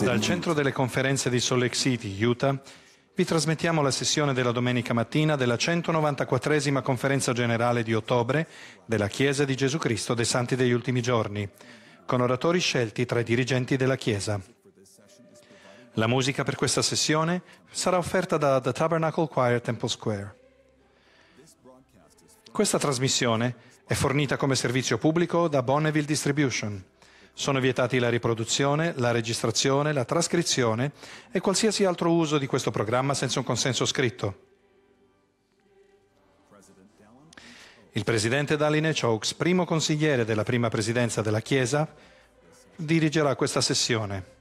Dal centro delle conferenze di Salt Lake City, Utah, vi trasmettiamo la sessione della domenica mattina della 194esima conferenza generale di ottobre della Chiesa di Gesù Cristo dei Santi degli Ultimi Giorni, con oratori scelti tra i dirigenti della Chiesa. La musica per questa sessione sarà offerta da The Tabernacle Choir Temple Square. Questa trasmissione è fornita come servizio pubblico da Bonneville Distribution sono vietati la riproduzione, la registrazione, la trascrizione e qualsiasi altro uso di questo programma senza un consenso scritto. Il presidente Daline Chokes, primo consigliere della prima presidenza della Chiesa, dirigerà questa sessione.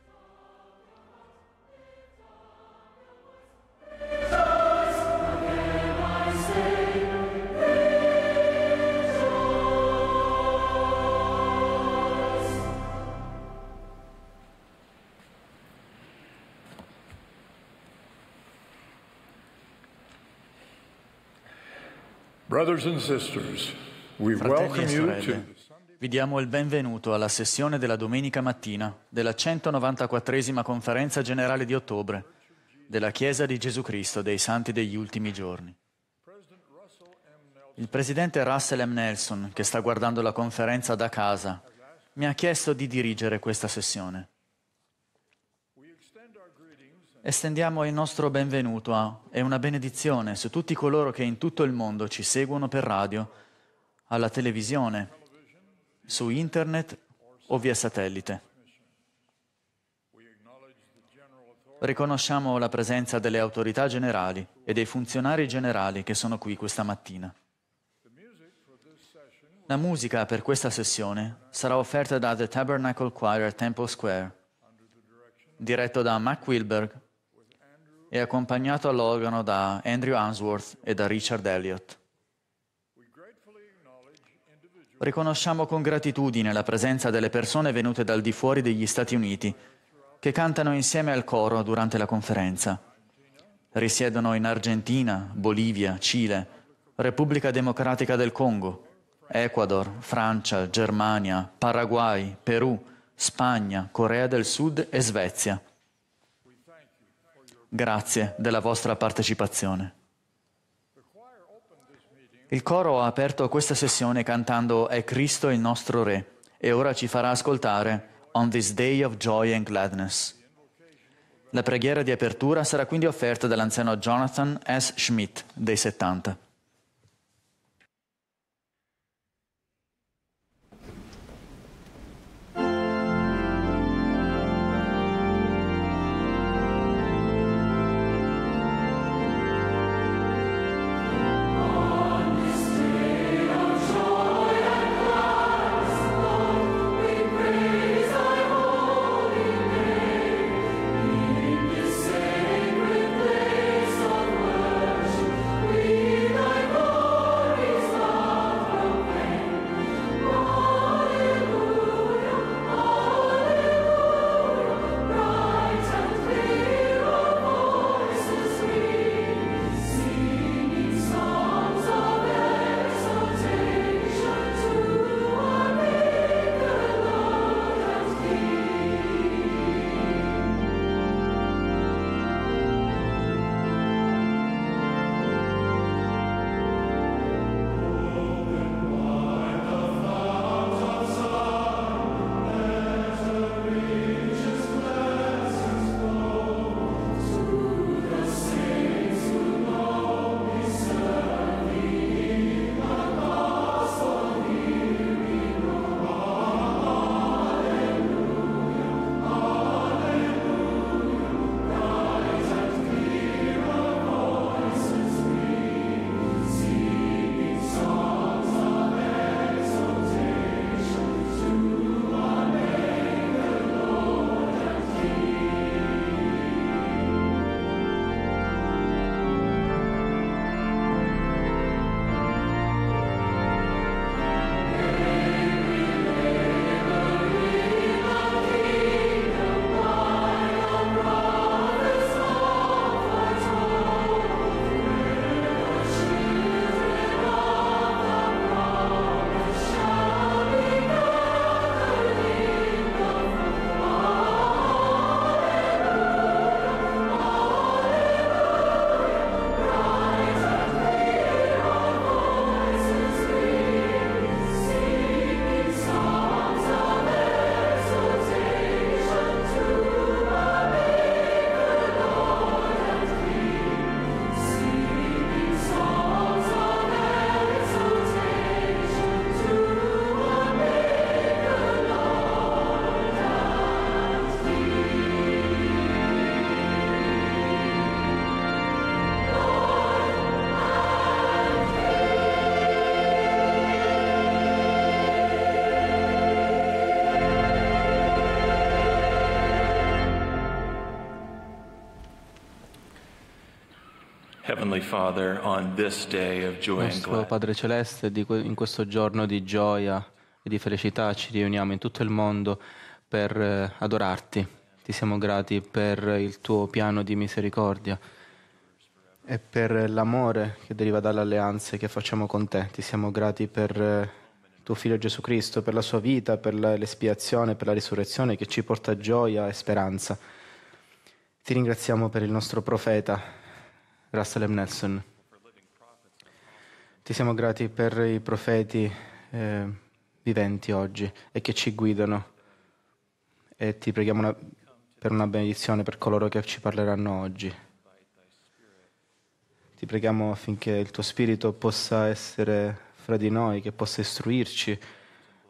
e Vi diamo il benvenuto alla sessione della domenica mattina della 194 conferenza generale di ottobre della Chiesa di Gesù Cristo dei Santi degli ultimi giorni. Il presidente Russell M. Nelson, che sta guardando la conferenza da casa, mi ha chiesto di dirigere questa sessione. Estendiamo il nostro benvenuto e una benedizione su tutti coloro che in tutto il mondo ci seguono per radio, alla televisione, su internet o via satellite. Riconosciamo la presenza delle autorità generali e dei funzionari generali che sono qui questa mattina. La musica per questa sessione sarà offerta da The Tabernacle Choir Temple Square, diretto da Mac Wilberg e accompagnato all'organo da Andrew Answorth e da Richard Elliott. Riconosciamo con gratitudine la presenza delle persone venute dal di fuori degli Stati Uniti che cantano insieme al coro durante la conferenza. Risiedono in Argentina, Bolivia, Cile, Repubblica Democratica del Congo, Ecuador, Francia, Germania, Paraguay, Perù, Spagna, Corea del Sud e Svezia. Grazie della vostra partecipazione. Il coro ha aperto questa sessione cantando È Cristo il nostro Re e ora ci farà ascoltare On this day of joy and gladness. La preghiera di apertura sarà quindi offerta dall'anziano Jonathan S. Schmidt, dei 70. nostro Padre Celeste, in questo giorno di gioia e di felicità ci riuniamo in tutto il mondo per eh, adorarti. Ti siamo grati per il tuo piano di misericordia e per l'amore che deriva dalle alleanze che facciamo con te. Ti siamo grati per eh, tuo Figlio Gesù Cristo, per la sua vita, per l'espiazione, per la risurrezione che ci porta gioia e speranza. Ti ringraziamo per il nostro profeta Russell M. Nelson. Ti siamo grati per i profeti eh, viventi oggi e che ci guidano e ti preghiamo una, per una benedizione per coloro che ci parleranno oggi. Ti preghiamo affinché il tuo Spirito possa essere fra di noi, che possa istruirci,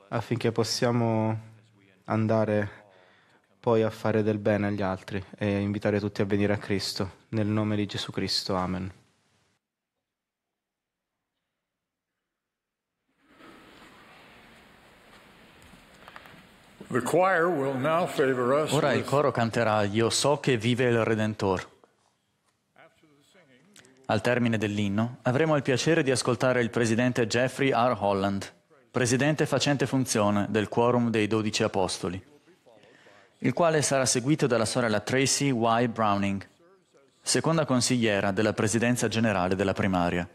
affinché possiamo andare poi a fare del bene agli altri e invitare tutti a venire a Cristo. Nel nome di Gesù Cristo. Amen. Ora il coro canterà Io so che vive il Redentore. Al termine dell'inno avremo il piacere di ascoltare il presidente Jeffrey R. Holland, presidente facente funzione del Quorum dei Dodici Apostoli il quale sarà seguito dalla sorella Tracy Y. Browning, seconda consigliera della Presidenza generale della primaria.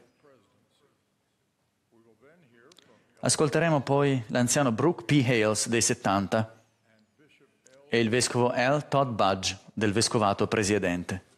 Ascolteremo poi l'anziano Brooke P. Hales dei 70 e il vescovo L. Todd Budge del vescovato presidente.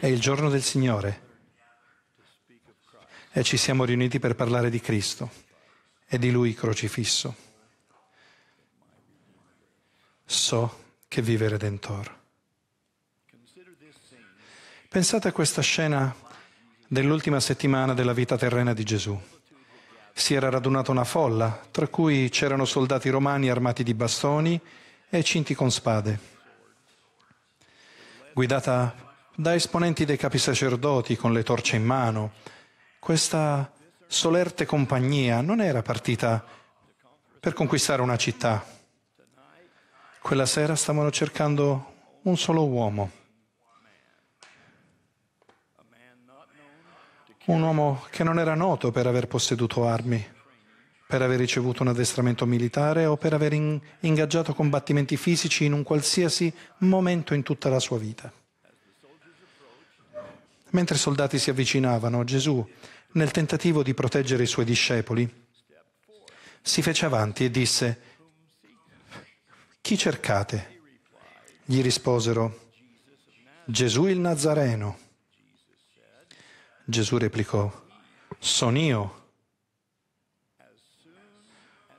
È il giorno del Signore e ci siamo riuniti per parlare di Cristo e di Lui crocifisso. So che vive Redentor. Pensate a questa scena dell'ultima settimana della vita terrena di Gesù. Si era radunata una folla, tra cui c'erano soldati romani armati di bastoni e cinti con spade guidata da esponenti dei capi sacerdoti con le torce in mano. Questa solerte compagnia non era partita per conquistare una città. Quella sera stavano cercando un solo uomo. Un uomo che non era noto per aver posseduto armi per aver ricevuto un addestramento militare o per aver in, ingaggiato combattimenti fisici in un qualsiasi momento in tutta la sua vita. Mentre i soldati si avvicinavano, Gesù, nel tentativo di proteggere i suoi discepoli, si fece avanti e disse, Chi cercate? Gli risposero, Gesù il Nazareno. Gesù replicò, Sono io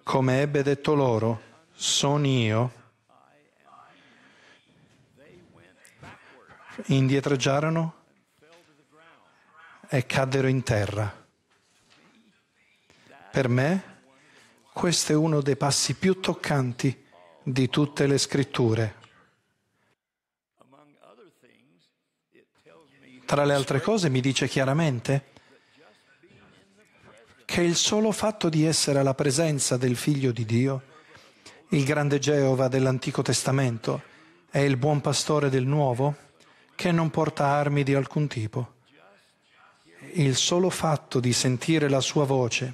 come ebbe detto loro, sono io, indietreggiarono e caddero in terra. Per me questo è uno dei passi più toccanti di tutte le scritture. Tra le altre cose mi dice chiaramente che il solo fatto di essere alla presenza del Figlio di Dio, il grande Geova dell'Antico Testamento e il buon pastore del Nuovo, che non porta armi di alcun tipo, il solo fatto di sentire la sua voce,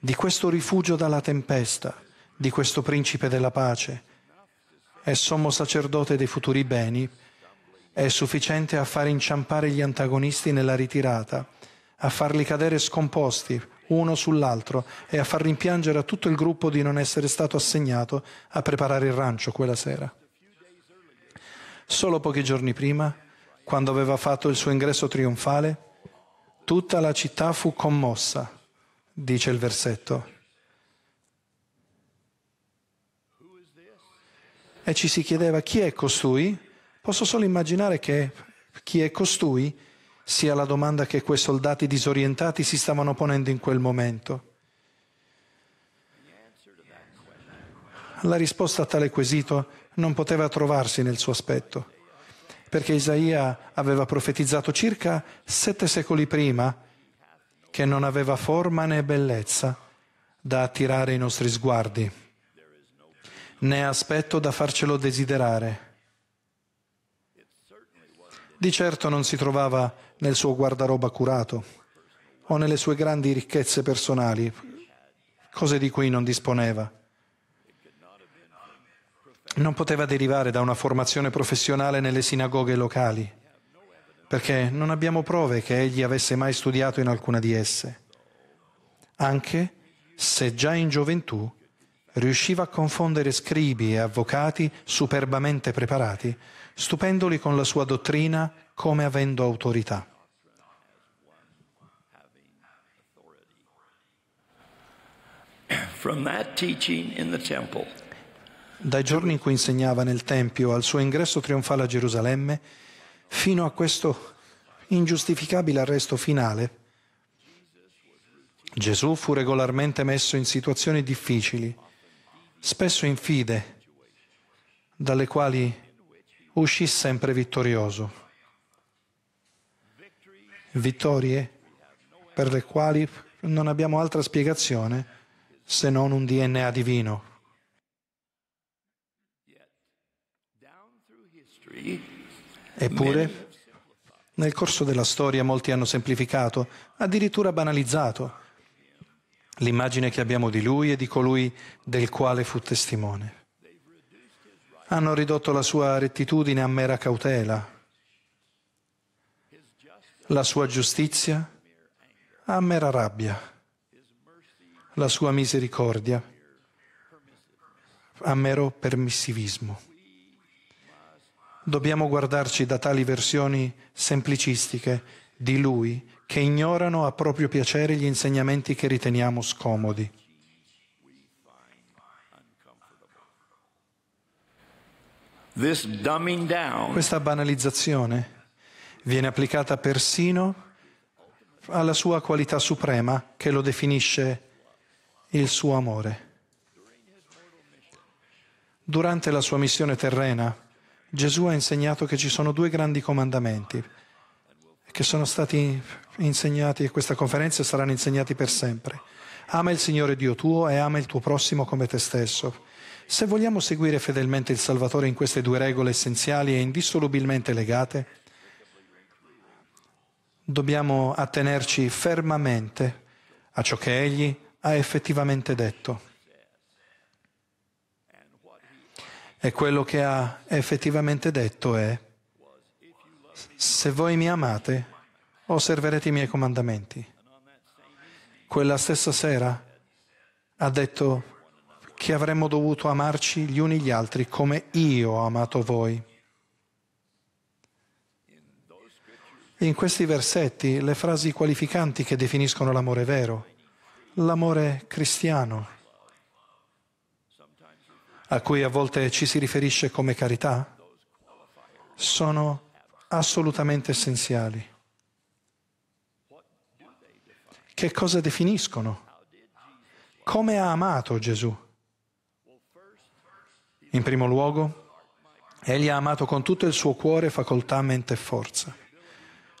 di questo rifugio dalla tempesta, di questo principe della pace, è sommo sacerdote dei futuri beni, è sufficiente a far inciampare gli antagonisti nella ritirata a farli cadere scomposti uno sull'altro e a far rimpiangere a tutto il gruppo di non essere stato assegnato a preparare il rancio quella sera. Solo pochi giorni prima, quando aveva fatto il suo ingresso trionfale, tutta la città fu commossa, dice il versetto. E ci si chiedeva chi è costui? Posso solo immaginare che chi è costui sia la domanda che quei soldati disorientati si stavano ponendo in quel momento. La risposta a tale quesito non poteva trovarsi nel suo aspetto, perché Isaia aveva profetizzato circa sette secoli prima che non aveva forma né bellezza da attirare i nostri sguardi, né aspetto da farcelo desiderare di certo non si trovava nel suo guardaroba curato o nelle sue grandi ricchezze personali, cose di cui non disponeva. Non poteva derivare da una formazione professionale nelle sinagoghe locali, perché non abbiamo prove che egli avesse mai studiato in alcuna di esse, anche se già in gioventù riusciva a confondere scribi e avvocati superbamente preparati stupendoli con la sua dottrina come avendo autorità. Dai giorni in cui insegnava nel Tempio al suo ingresso trionfale a Gerusalemme, fino a questo ingiustificabile arresto finale, Gesù fu regolarmente messo in situazioni difficili, spesso infide, dalle quali uscì sempre vittorioso. Vittorie per le quali non abbiamo altra spiegazione se non un DNA divino. Eppure, nel corso della storia molti hanno semplificato, addirittura banalizzato, l'immagine che abbiamo di lui e di colui del quale fu testimone hanno ridotto la sua rettitudine a mera cautela, la sua giustizia a mera rabbia, la sua misericordia a mero permissivismo. Dobbiamo guardarci da tali versioni semplicistiche di Lui che ignorano a proprio piacere gli insegnamenti che riteniamo scomodi. down Questa banalizzazione viene applicata persino alla sua qualità suprema che lo definisce il suo amore. Durante la sua missione terrena, Gesù ha insegnato che ci sono due grandi comandamenti che sono stati insegnati e questa conferenza saranno insegnati per sempre. Ama il Signore Dio tuo e ama il tuo prossimo come te stesso. Se vogliamo seguire fedelmente il Salvatore in queste due regole essenziali e indissolubilmente legate, dobbiamo attenerci fermamente a ciò che Egli ha effettivamente detto. E quello che ha effettivamente detto è, se voi mi amate, osserverete i miei comandamenti. Quella stessa sera ha detto, che avremmo dovuto amarci gli uni gli altri come io ho amato voi. In questi versetti le frasi qualificanti che definiscono l'amore vero, l'amore cristiano, a cui a volte ci si riferisce come carità, sono assolutamente essenziali. Che cosa definiscono? Come ha amato Gesù? In primo luogo, egli ha amato con tutto il suo cuore, facoltà, mente e forza,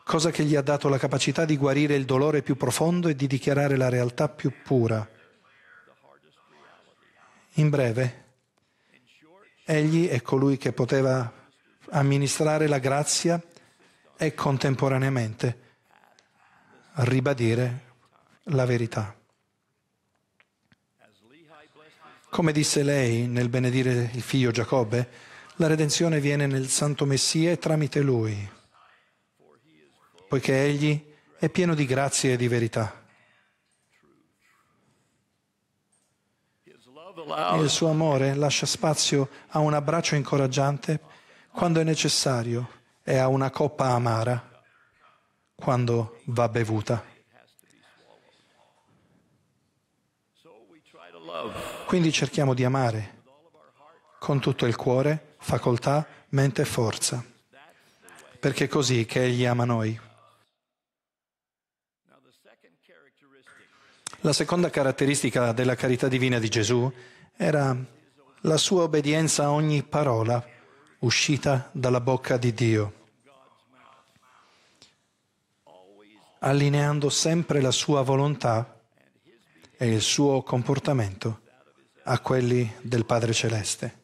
cosa che gli ha dato la capacità di guarire il dolore più profondo e di dichiarare la realtà più pura. In breve, egli è colui che poteva amministrare la grazia e contemporaneamente ribadire la verità. Come disse lei nel benedire il figlio Giacobbe, la redenzione viene nel Santo Messia e tramite lui, poiché egli è pieno di grazia e di verità. Il suo amore lascia spazio a un abbraccio incoraggiante quando è necessario e a una coppa amara quando va bevuta. Quindi cerchiamo di amare con tutto il cuore, facoltà, mente e forza, perché è così che Egli ama noi. La seconda caratteristica della carità divina di Gesù era la sua obbedienza a ogni parola uscita dalla bocca di Dio, allineando sempre la sua volontà e il suo comportamento a quelli del Padre Celeste.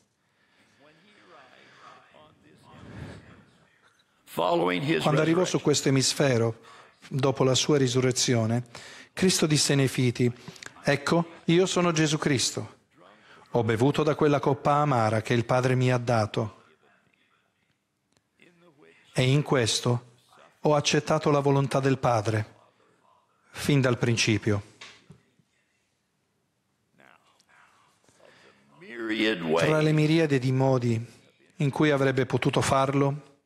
Quando arrivò su questo emisfero, dopo la sua risurrezione, Cristo disse ai Nefiti, Ecco, io sono Gesù Cristo. Ho bevuto da quella coppa amara che il Padre mi ha dato. E in questo ho accettato la volontà del Padre, fin dal principio. tra le miriade di modi in cui avrebbe potuto farlo,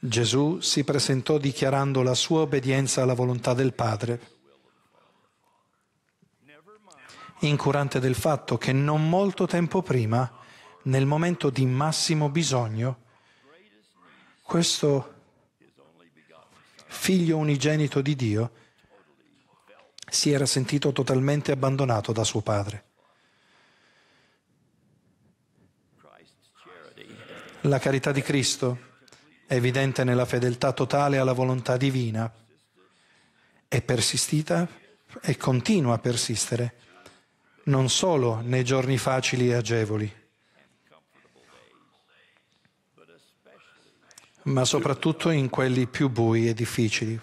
Gesù si presentò dichiarando la sua obbedienza alla volontà del Padre, incurante del fatto che non molto tempo prima, nel momento di massimo bisogno, questo figlio unigenito di Dio si era sentito totalmente abbandonato da suo padre. La carità di Cristo è evidente nella fedeltà totale alla volontà divina, è persistita e continua a persistere, non solo nei giorni facili e agevoli, ma soprattutto in quelli più bui e difficili.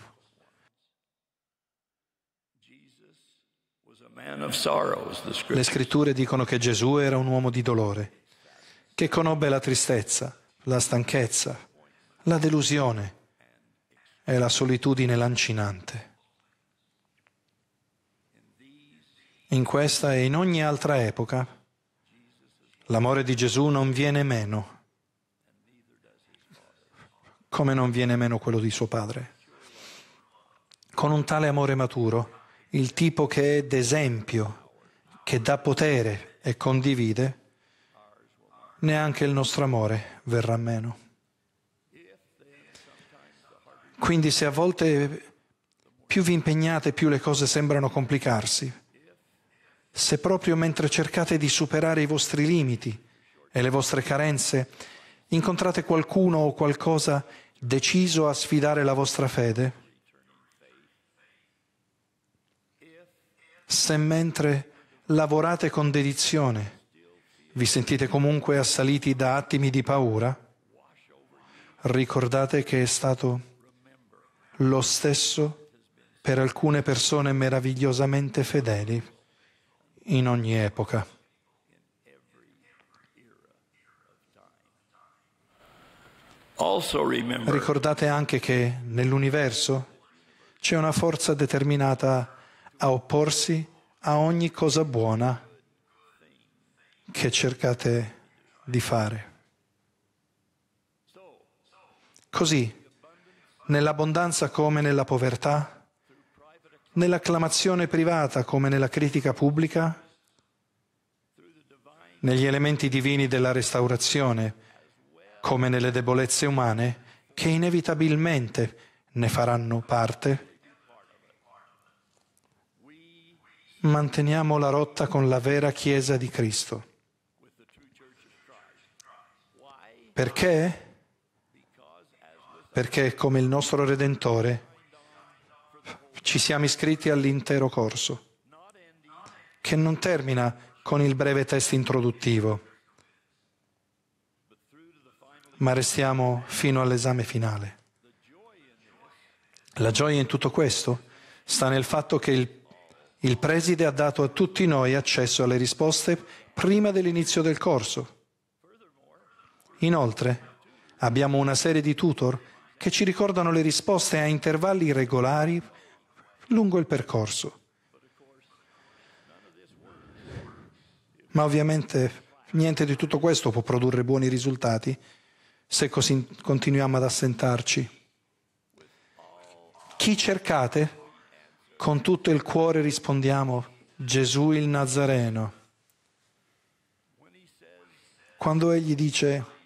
Le scritture dicono che Gesù era un uomo di dolore che conobbe la tristezza, la stanchezza, la delusione e la solitudine lancinante. In questa e in ogni altra epoca, l'amore di Gesù non viene meno, come non viene meno quello di suo padre. Con un tale amore maturo, il tipo che è d'esempio, che dà potere e condivide, neanche il nostro amore verrà meno. Quindi se a volte più vi impegnate, più le cose sembrano complicarsi, se proprio mentre cercate di superare i vostri limiti e le vostre carenze, incontrate qualcuno o qualcosa deciso a sfidare la vostra fede, se mentre lavorate con dedizione, vi sentite comunque assaliti da attimi di paura? Ricordate che è stato lo stesso per alcune persone meravigliosamente fedeli in ogni epoca. Ricordate anche che nell'universo c'è una forza determinata a opporsi a ogni cosa buona che cercate di fare. Così, nell'abbondanza come nella povertà, nell'acclamazione privata come nella critica pubblica, negli elementi divini della restaurazione come nelle debolezze umane che inevitabilmente ne faranno parte, manteniamo la rotta con la vera Chiesa di Cristo Perché? Perché come il nostro Redentore ci siamo iscritti all'intero corso, che non termina con il breve test introduttivo, ma restiamo fino all'esame finale. La gioia in tutto questo sta nel fatto che il, il preside ha dato a tutti noi accesso alle risposte prima dell'inizio del corso. Inoltre, abbiamo una serie di tutor che ci ricordano le risposte a intervalli regolari lungo il percorso. Ma ovviamente niente di tutto questo può produrre buoni risultati se così continuiamo ad assentarci. Chi cercate? Con tutto il cuore rispondiamo Gesù il Nazareno. Quando egli dice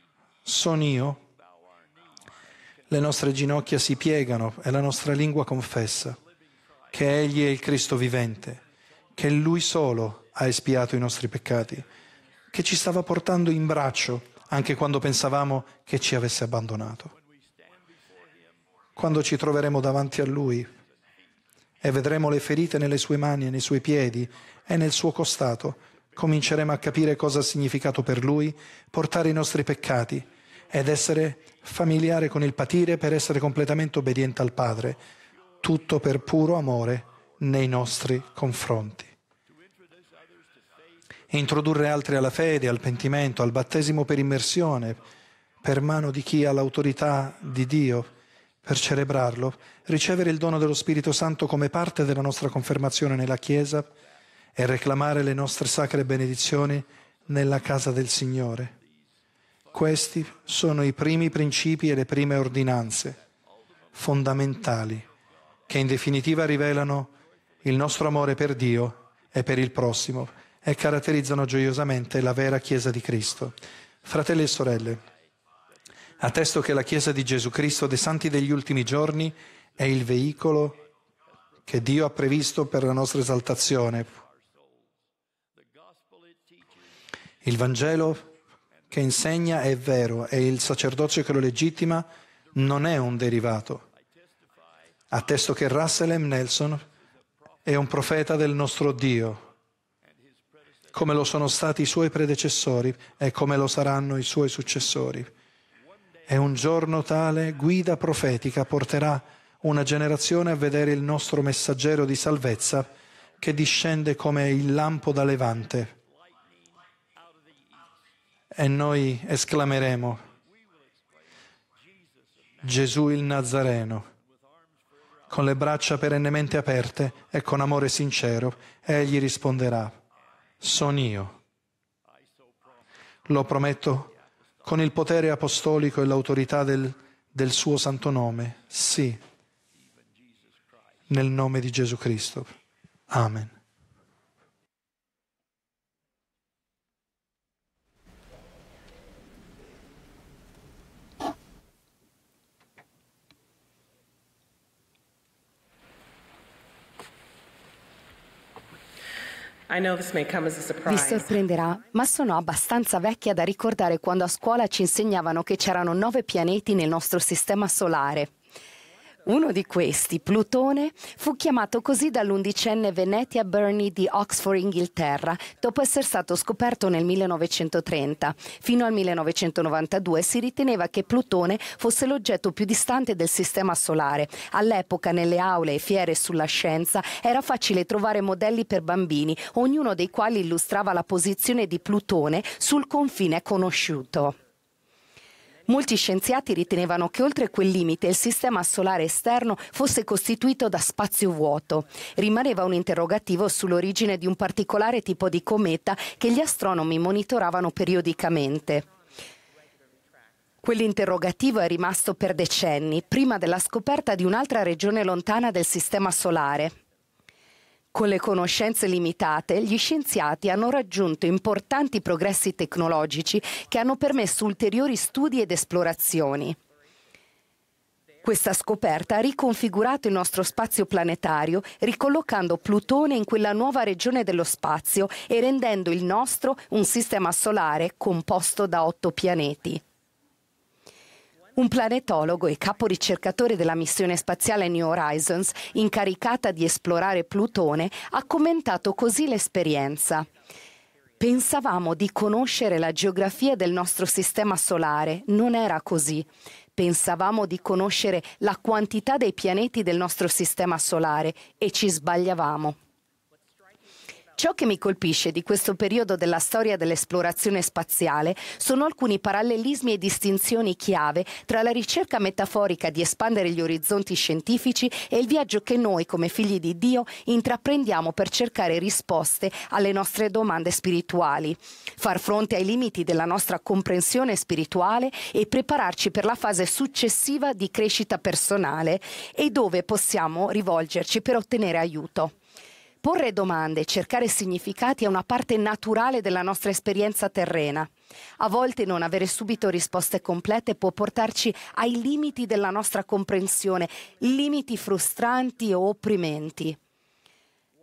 sono io, le nostre ginocchia si piegano e la nostra lingua confessa che Egli è il Cristo vivente, che Lui solo ha espiato i nostri peccati, che ci stava portando in braccio anche quando pensavamo che ci avesse abbandonato. Quando ci troveremo davanti a Lui e vedremo le ferite nelle sue mani e nei suoi piedi e nel suo costato, cominceremo a capire cosa ha significato per Lui portare i nostri peccati ed essere familiare con il patire per essere completamente obbediente al Padre, tutto per puro amore nei nostri confronti. Introdurre altri alla fede, al pentimento, al battesimo per immersione, per mano di chi ha l'autorità di Dio, per celebrarlo, ricevere il dono dello Spirito Santo come parte della nostra confermazione nella Chiesa e reclamare le nostre sacre benedizioni nella casa del Signore. Questi sono i primi principi e le prime ordinanze fondamentali che in definitiva rivelano il nostro amore per Dio e per il prossimo e caratterizzano gioiosamente la vera Chiesa di Cristo. Fratelli e sorelle, attesto che la Chiesa di Gesù Cristo dei Santi degli ultimi giorni è il veicolo che Dio ha previsto per la nostra esaltazione. Il Vangelo che insegna è vero e il sacerdozio che lo legittima non è un derivato. Attesto che Russell M. Nelson è un profeta del nostro Dio, come lo sono stati i suoi predecessori e come lo saranno i suoi successori. E un giorno tale guida profetica porterà una generazione a vedere il nostro messaggero di salvezza che discende come il lampo da levante e noi esclameremo Gesù il Nazareno, con le braccia perennemente aperte e con amore sincero, egli risponderà, sono io. Lo prometto con il potere apostolico e l'autorità del, del suo santo nome, sì, nel nome di Gesù Cristo. Amen. Vi sorprenderà, ma sono abbastanza vecchia da ricordare quando a scuola ci insegnavano che c'erano nove pianeti nel nostro sistema solare. Uno di questi, Plutone, fu chiamato così dall'undicenne Venetia Burney di Oxford, Inghilterra, dopo essere stato scoperto nel 1930. Fino al 1992 si riteneva che Plutone fosse l'oggetto più distante del Sistema solare. All'epoca nelle aule e fiere sulla scienza era facile trovare modelli per bambini, ognuno dei quali illustrava la posizione di Plutone sul confine conosciuto. Molti scienziati ritenevano che oltre quel limite il sistema solare esterno fosse costituito da spazio vuoto. Rimaneva un interrogativo sull'origine di un particolare tipo di cometa che gli astronomi monitoravano periodicamente. Quell'interrogativo è rimasto per decenni, prima della scoperta di un'altra regione lontana del Sistema solare, con le conoscenze limitate, gli scienziati hanno raggiunto importanti progressi tecnologici che hanno permesso ulteriori studi ed esplorazioni. Questa scoperta ha riconfigurato il nostro spazio planetario, ricollocando Plutone in quella nuova regione dello spazio e rendendo il nostro un sistema solare composto da otto pianeti un planetologo e capo ricercatore della missione spaziale New Horizons, incaricata di esplorare Plutone, ha commentato così l'esperienza. Pensavamo di conoscere la geografia del nostro sistema solare, non era così. Pensavamo di conoscere la quantità dei pianeti del nostro sistema solare e ci sbagliavamo. Ciò che mi colpisce di questo periodo della storia dell'esplorazione spaziale sono alcuni parallelismi e distinzioni chiave tra la ricerca metaforica di espandere gli orizzonti scientifici e il viaggio che noi, come figli di Dio, intraprendiamo per cercare risposte alle nostre domande spirituali, far fronte ai limiti della nostra comprensione spirituale e prepararci per la fase successiva di crescita personale e dove possiamo rivolgerci per ottenere aiuto. Porre domande e cercare significati è una parte naturale della nostra esperienza terrena. A volte non avere subito risposte complete può portarci ai limiti della nostra comprensione, limiti frustranti o opprimenti.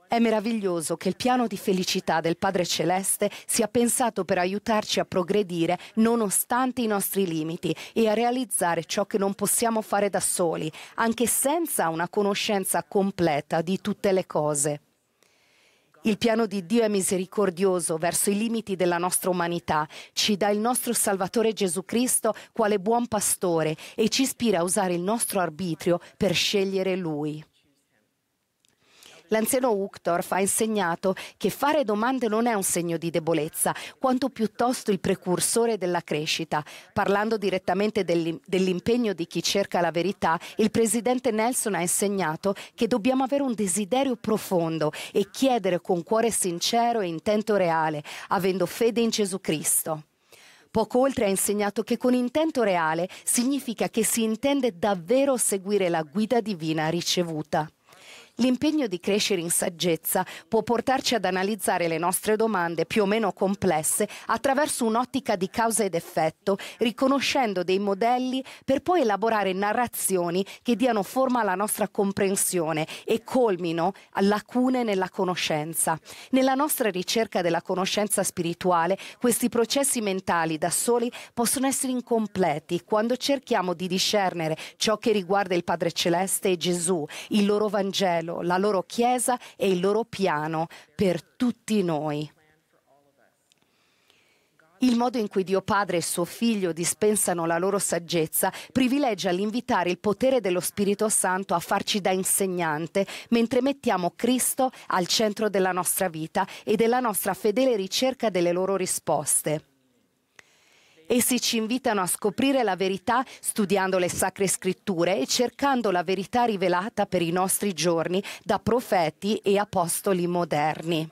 È meraviglioso che il piano di felicità del Padre Celeste sia pensato per aiutarci a progredire nonostante i nostri limiti e a realizzare ciò che non possiamo fare da soli, anche senza una conoscenza completa di tutte le cose. Il piano di Dio è misericordioso verso i limiti della nostra umanità, ci dà il nostro Salvatore Gesù Cristo quale buon pastore e ci ispira a usare il nostro arbitrio per scegliere Lui. L'anziano Uchtorf ha insegnato che fare domande non è un segno di debolezza, quanto piuttosto il precursore della crescita. Parlando direttamente dell'impegno di chi cerca la verità, il presidente Nelson ha insegnato che dobbiamo avere un desiderio profondo e chiedere con cuore sincero e intento reale, avendo fede in Gesù Cristo. Poco oltre ha insegnato che con intento reale significa che si intende davvero seguire la guida divina ricevuta. L'impegno di crescere in saggezza può portarci ad analizzare le nostre domande più o meno complesse attraverso un'ottica di causa ed effetto, riconoscendo dei modelli per poi elaborare narrazioni che diano forma alla nostra comprensione e colmino lacune nella conoscenza. Nella nostra ricerca della conoscenza spirituale, questi processi mentali da soli possono essere incompleti quando cerchiamo di discernere ciò che riguarda il Padre Celeste e Gesù, il loro Vangelo, lo, la loro Chiesa e il loro piano per tutti noi. Il modo in cui Dio Padre e suo Figlio dispensano la loro saggezza privilegia l'invitare il potere dello Spirito Santo a farci da insegnante, mentre mettiamo Cristo al centro della nostra vita e della nostra fedele ricerca delle loro risposte. Essi ci invitano a scoprire la verità studiando le sacre scritture e cercando la verità rivelata per i nostri giorni da profeti e apostoli moderni.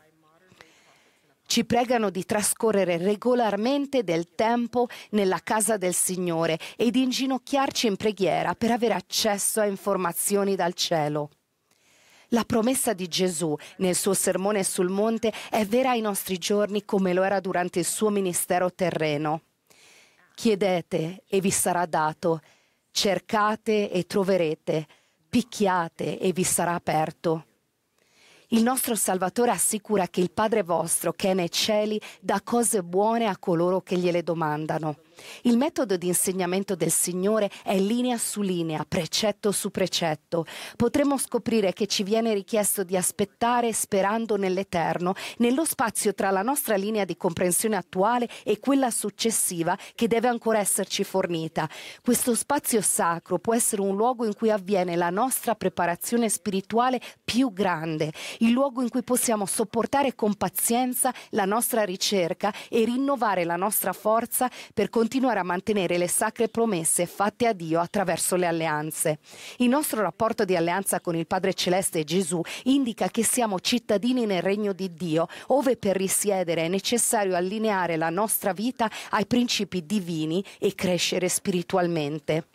Ci pregano di trascorrere regolarmente del tempo nella casa del Signore e di inginocchiarci in preghiera per avere accesso a informazioni dal cielo. La promessa di Gesù nel suo sermone sul monte è vera ai nostri giorni come lo era durante il suo ministero terreno chiedete e vi sarà dato, cercate e troverete, picchiate e vi sarà aperto. Il nostro Salvatore assicura che il Padre vostro, che è nei cieli, dà cose buone a coloro che gliele domandano. Il metodo di insegnamento del Signore è linea su linea, precetto su precetto. Potremmo scoprire che ci viene richiesto di aspettare sperando nell'Eterno, nello spazio tra la nostra linea di comprensione attuale e quella successiva che deve ancora esserci fornita. Questo spazio sacro può essere un luogo in cui avviene la nostra preparazione spirituale più grande, il luogo in cui possiamo sopportare con pazienza la nostra ricerca e rinnovare la nostra forza per continuare continuare a mantenere le sacre promesse fatte a Dio attraverso le alleanze. Il nostro rapporto di alleanza con il Padre Celeste e Gesù indica che siamo cittadini nel regno di Dio, ove per risiedere è necessario allineare la nostra vita ai principi divini e crescere spiritualmente.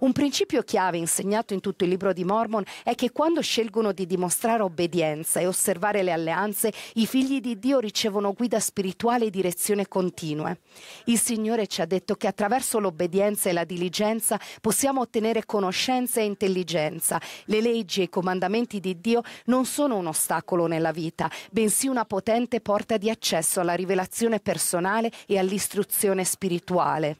Un principio chiave insegnato in tutto il libro di Mormon è che quando scelgono di dimostrare obbedienza e osservare le alleanze, i figli di Dio ricevono guida spirituale e direzione continue. Il Signore ci ha detto detto che attraverso l'obbedienza e la diligenza possiamo ottenere conoscenza e intelligenza. Le leggi e i comandamenti di Dio non sono un ostacolo nella vita, bensì una potente porta di accesso alla rivelazione personale e all'istruzione spirituale.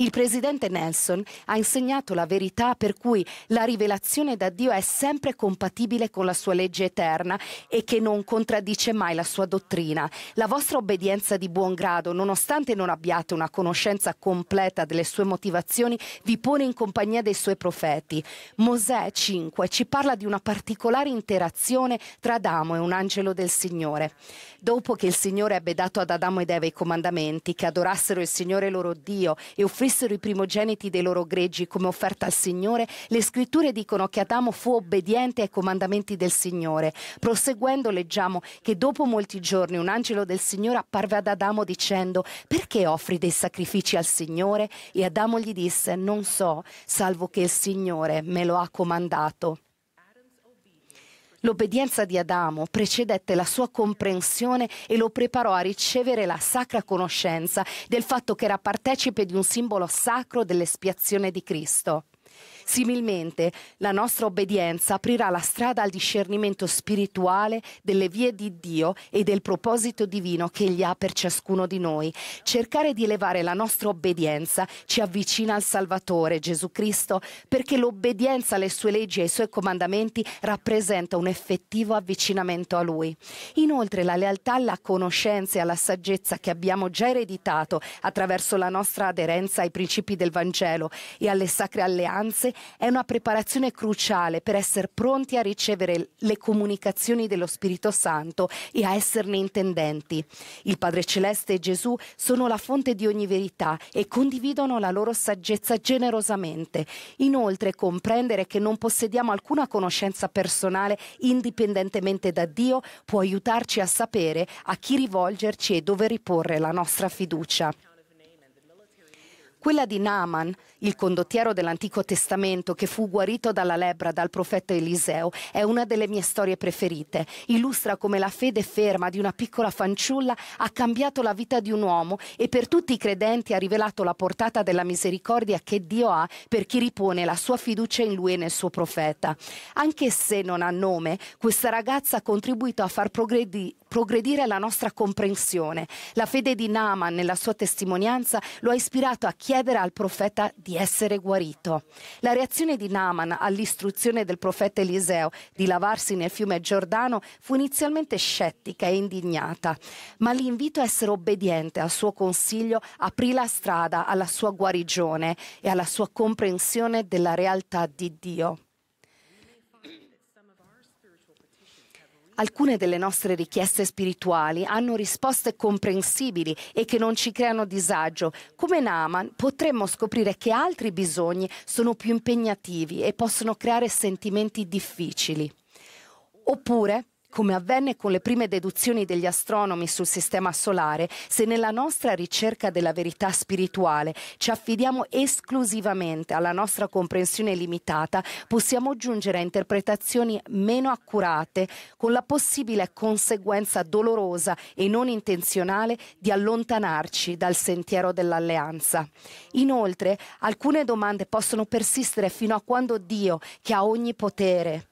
Il presidente Nelson ha insegnato la verità per cui la rivelazione da Dio è sempre compatibile con la sua legge eterna e che non contraddice mai la sua dottrina. La vostra obbedienza di buon grado, nonostante non abbiate una conoscenza completa delle sue motivazioni, vi pone in compagnia dei suoi profeti. Mosè 5 ci parla di una particolare interazione tra Adamo e un angelo del Signore. Dopo che il Signore ebbe dato ad Adamo ed Eva i comandamenti che adorassero il Signore loro Dio e offrissero offrissero i primogeniti dei loro greggi come offerta al Signore, le scritture dicono che Adamo fu obbediente ai comandamenti del Signore. Proseguendo leggiamo che dopo molti giorni un angelo del Signore apparve ad Adamo dicendo perché offri dei sacrifici al Signore? E Adamo gli disse non so, salvo che il Signore me lo ha comandato. L'obbedienza di Adamo precedette la sua comprensione e lo preparò a ricevere la sacra conoscenza del fatto che era partecipe di un simbolo sacro dell'espiazione di Cristo. Similmente, la nostra obbedienza aprirà la strada al discernimento spirituale delle vie di Dio e del proposito divino che Egli ha per ciascuno di noi. Cercare di elevare la nostra obbedienza ci avvicina al Salvatore Gesù Cristo, perché l'obbedienza alle sue leggi e ai suoi comandamenti rappresenta un effettivo avvicinamento a Lui. Inoltre, la lealtà alla conoscenza e alla saggezza che abbiamo già ereditato attraverso la nostra aderenza ai principi del Vangelo e alle sacre alleanze è una preparazione cruciale per essere pronti a ricevere le comunicazioni dello Spirito Santo e a esserne intendenti. Il Padre Celeste e Gesù sono la fonte di ogni verità e condividono la loro saggezza generosamente. Inoltre comprendere che non possediamo alcuna conoscenza personale indipendentemente da Dio può aiutarci a sapere a chi rivolgerci e dove riporre la nostra fiducia. Quella di Naaman, il condottiero dell'Antico Testamento che fu guarito dalla lebbra dal profeta Eliseo, è una delle mie storie preferite. Illustra come la fede ferma di una piccola fanciulla ha cambiato la vita di un uomo e per tutti i credenti ha rivelato la portata della misericordia che Dio ha per chi ripone la sua fiducia in lui e nel suo profeta. Anche se non ha nome, questa ragazza ha contribuito a far progredire progredire la nostra comprensione. La fede di Naaman nella sua testimonianza lo ha ispirato a chiedere al profeta di essere guarito. La reazione di Naaman all'istruzione del profeta Eliseo di lavarsi nel fiume Giordano fu inizialmente scettica e indignata, ma l'invito a essere obbediente al suo consiglio aprì la strada alla sua guarigione e alla sua comprensione della realtà di Dio. Alcune delle nostre richieste spirituali hanno risposte comprensibili e che non ci creano disagio. Come Naaman potremmo scoprire che altri bisogni sono più impegnativi e possono creare sentimenti difficili. Oppure come avvenne con le prime deduzioni degli astronomi sul sistema solare, se nella nostra ricerca della verità spirituale ci affidiamo esclusivamente alla nostra comprensione limitata, possiamo giungere a interpretazioni meno accurate, con la possibile conseguenza dolorosa e non intenzionale di allontanarci dal sentiero dell'alleanza. Inoltre, alcune domande possono persistere fino a quando Dio, che ha ogni potere,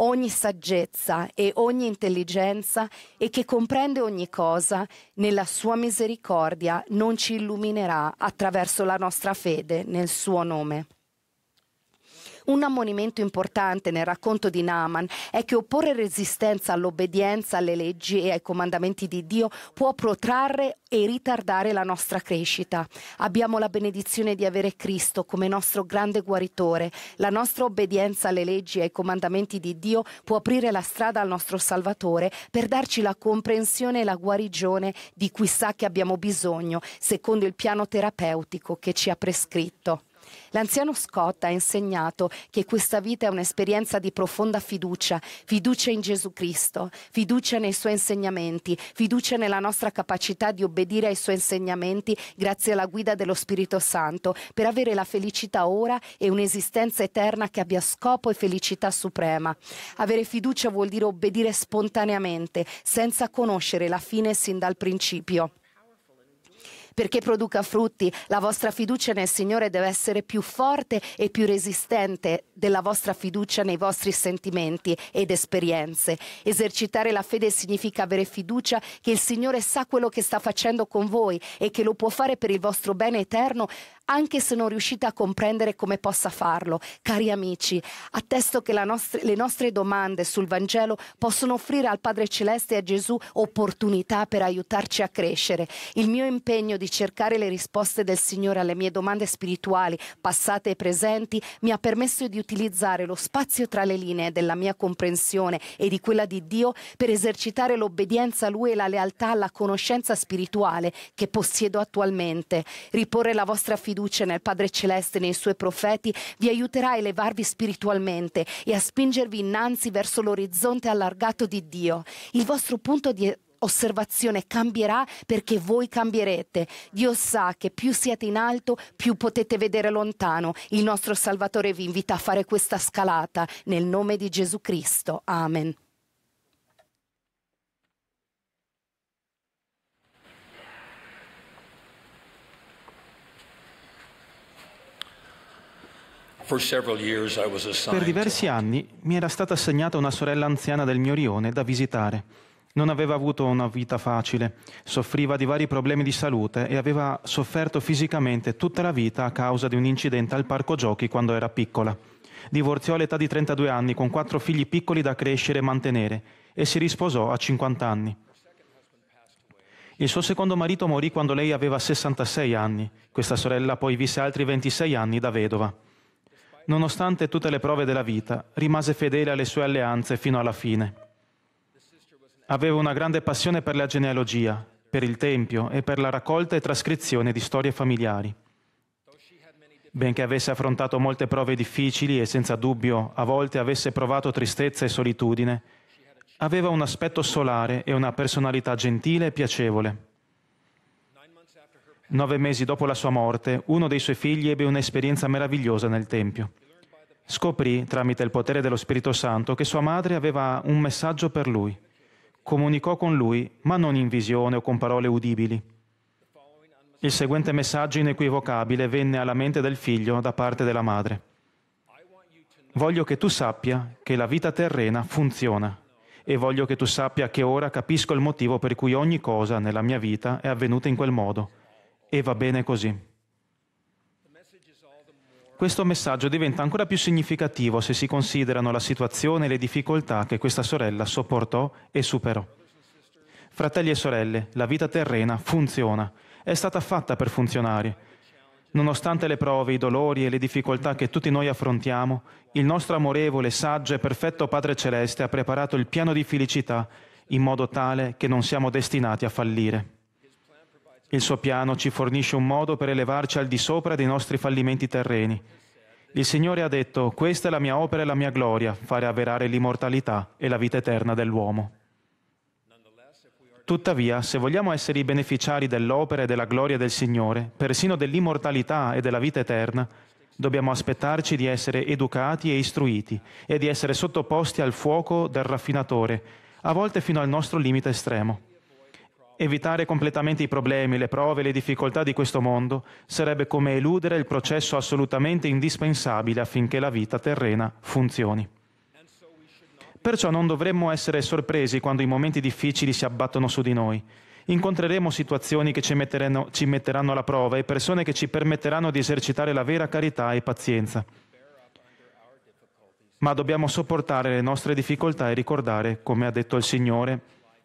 ogni saggezza e ogni intelligenza e che comprende ogni cosa, nella sua misericordia non ci illuminerà attraverso la nostra fede nel suo nome. Un ammonimento importante nel racconto di Naaman è che opporre resistenza all'obbedienza alle leggi e ai comandamenti di Dio può protrarre e ritardare la nostra crescita. Abbiamo la benedizione di avere Cristo come nostro grande guaritore. La nostra obbedienza alle leggi e ai comandamenti di Dio può aprire la strada al nostro Salvatore per darci la comprensione e la guarigione di cui sa che abbiamo bisogno, secondo il piano terapeutico che ci ha prescritto. L'anziano Scott ha insegnato che questa vita è un'esperienza di profonda fiducia, fiducia in Gesù Cristo, fiducia nei suoi insegnamenti, fiducia nella nostra capacità di obbedire ai suoi insegnamenti grazie alla guida dello Spirito Santo, per avere la felicità ora e un'esistenza eterna che abbia scopo e felicità suprema. Avere fiducia vuol dire obbedire spontaneamente, senza conoscere la fine sin dal principio perché produca frutti. La vostra fiducia nel Signore deve essere più forte e più resistente della vostra fiducia nei vostri sentimenti ed esperienze. Esercitare la fede significa avere fiducia che il Signore sa quello che sta facendo con voi e che lo può fare per il vostro bene eterno anche se non riuscite a comprendere come possa farlo. Cari amici, attesto che nostre, le nostre domande sul Vangelo possono offrire al Padre Celeste e a Gesù opportunità per aiutarci a crescere. Il mio impegno di cercare le risposte del Signore alle mie domande spirituali, passate e presenti, mi ha permesso di utilizzare lo spazio tra le linee della mia comprensione e di quella di Dio per esercitare l'obbedienza a Lui e la lealtà alla conoscenza spirituale che possiedo attualmente. Riporre la vostra fiducia fiducia nel Padre Celeste e nei suoi profeti vi aiuterà a elevarvi spiritualmente e a spingervi innanzi verso l'orizzonte allargato di Dio. Il vostro punto di osservazione cambierà perché voi cambierete. Dio sa che più siete in alto, più potete vedere lontano. Il nostro Salvatore vi invita a fare questa scalata nel nome di Gesù Cristo. Amen. Per diversi anni mi era stata assegnata una sorella anziana del mio rione da visitare. Non aveva avuto una vita facile, soffriva di vari problemi di salute e aveva sofferto fisicamente tutta la vita a causa di un incidente al parco giochi quando era piccola. Divorziò all'età di 32 anni con quattro figli piccoli da crescere e mantenere e si risposò a 50 anni. Il suo secondo marito morì quando lei aveva 66 anni. Questa sorella poi visse altri 26 anni da vedova nonostante tutte le prove della vita, rimase fedele alle sue alleanze fino alla fine. Aveva una grande passione per la genealogia, per il tempio e per la raccolta e trascrizione di storie familiari. Benché avesse affrontato molte prove difficili e senza dubbio a volte avesse provato tristezza e solitudine, aveva un aspetto solare e una personalità gentile e piacevole. Nove mesi dopo la sua morte, uno dei suoi figli ebbe un'esperienza meravigliosa nel Tempio. Scoprì, tramite il potere dello Spirito Santo, che sua madre aveva un messaggio per lui. Comunicò con lui, ma non in visione o con parole udibili. Il seguente messaggio inequivocabile venne alla mente del figlio da parte della madre. Voglio che tu sappia che la vita terrena funziona e voglio che tu sappia che ora capisco il motivo per cui ogni cosa nella mia vita è avvenuta in quel modo e va bene così. Questo messaggio diventa ancora più significativo se si considerano la situazione e le difficoltà che questa sorella sopportò e superò. Fratelli e sorelle, la vita terrena funziona, è stata fatta per funzionare. Nonostante le prove, i dolori e le difficoltà che tutti noi affrontiamo, il nostro amorevole, saggio e perfetto Padre Celeste ha preparato il piano di felicità in modo tale che non siamo destinati a fallire. Il suo piano ci fornisce un modo per elevarci al di sopra dei nostri fallimenti terreni. Il Signore ha detto, questa è la mia opera e la mia gloria, fare avverare l'immortalità e la vita eterna dell'uomo. Tuttavia, se vogliamo essere i beneficiari dell'opera e della gloria del Signore, persino dell'immortalità e della vita eterna, dobbiamo aspettarci di essere educati e istruiti e di essere sottoposti al fuoco del raffinatore, a volte fino al nostro limite estremo. Evitare completamente i problemi, le prove e le difficoltà di questo mondo sarebbe come eludere il processo assolutamente indispensabile affinché la vita terrena funzioni. Perciò non dovremmo essere sorpresi quando i momenti difficili si abbattono su di noi. Incontreremo situazioni che ci ci metteranno alla prova e persone che ci permetteranno di esercitare la vera carità e pazienza. Ma dobbiamo sopportare le nostre difficoltà e ricordare, come ha detto il Signore,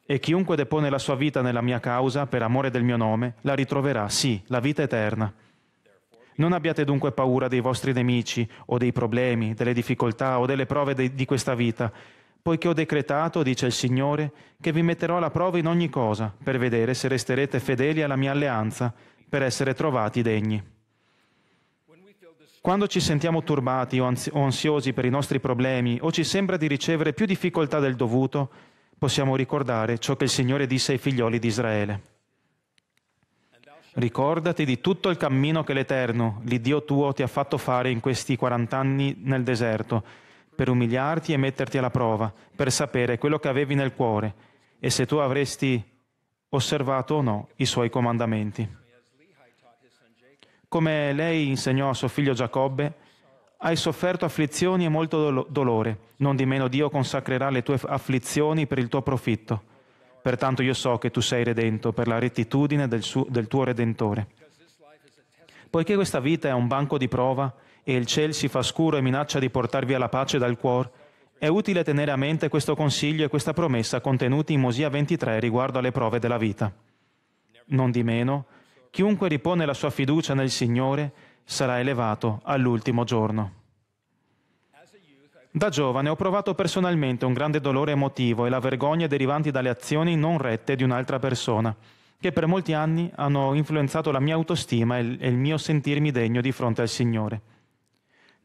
e chiunque depone la sua vita nella mia causa, per amore del mio nome, la ritroverà, sì, la vita eterna. Non abbiate dunque paura dei vostri nemici, o dei problemi, delle difficoltà, o delle prove de- di questa vita, poiché ho decretato, dice il Signore, che vi metterò alla prova in ogni cosa, per vedere se resterete fedeli alla mia alleanza, per essere trovati degni. Quando ci sentiamo turbati o, o ansiosi per i nostri problemi, o ci sembra di ricevere più difficoltà del dovuto, possiamo ricordare ciò che il Signore disse ai figlioli di Israele. Ricordati di tutto il cammino che l'Eterno, l'Iddio tuo, ti ha fatto fare in questi quarant'anni nel deserto, per umiliarti e metterti alla prova, per sapere quello che avevi nel cuore e se tu avresti osservato o no i suoi comandamenti. Come lei insegnò a suo figlio Giacobbe, hai sofferto afflizioni e molto dolore, non di meno Dio consacrerà le tue afflizioni per il tuo profitto. Pertanto io so che tu sei redento per la rettitudine del, su- del tuo Redentore. Poiché questa vita è un banco di prova e il ciel si fa scuro e minaccia di portarvi la pace dal cuore, è utile tenere a mente questo consiglio e questa promessa contenuti in Mosia 23 riguardo alle prove della vita. Non di meno, chiunque ripone la sua fiducia nel Signore sarà elevato all'ultimo giorno. Da giovane ho provato personalmente un grande dolore emotivo e la vergogna derivanti dalle azioni non rette di un'altra persona, che per molti anni hanno influenzato la mia autostima e il mio sentirmi degno di fronte al Signore.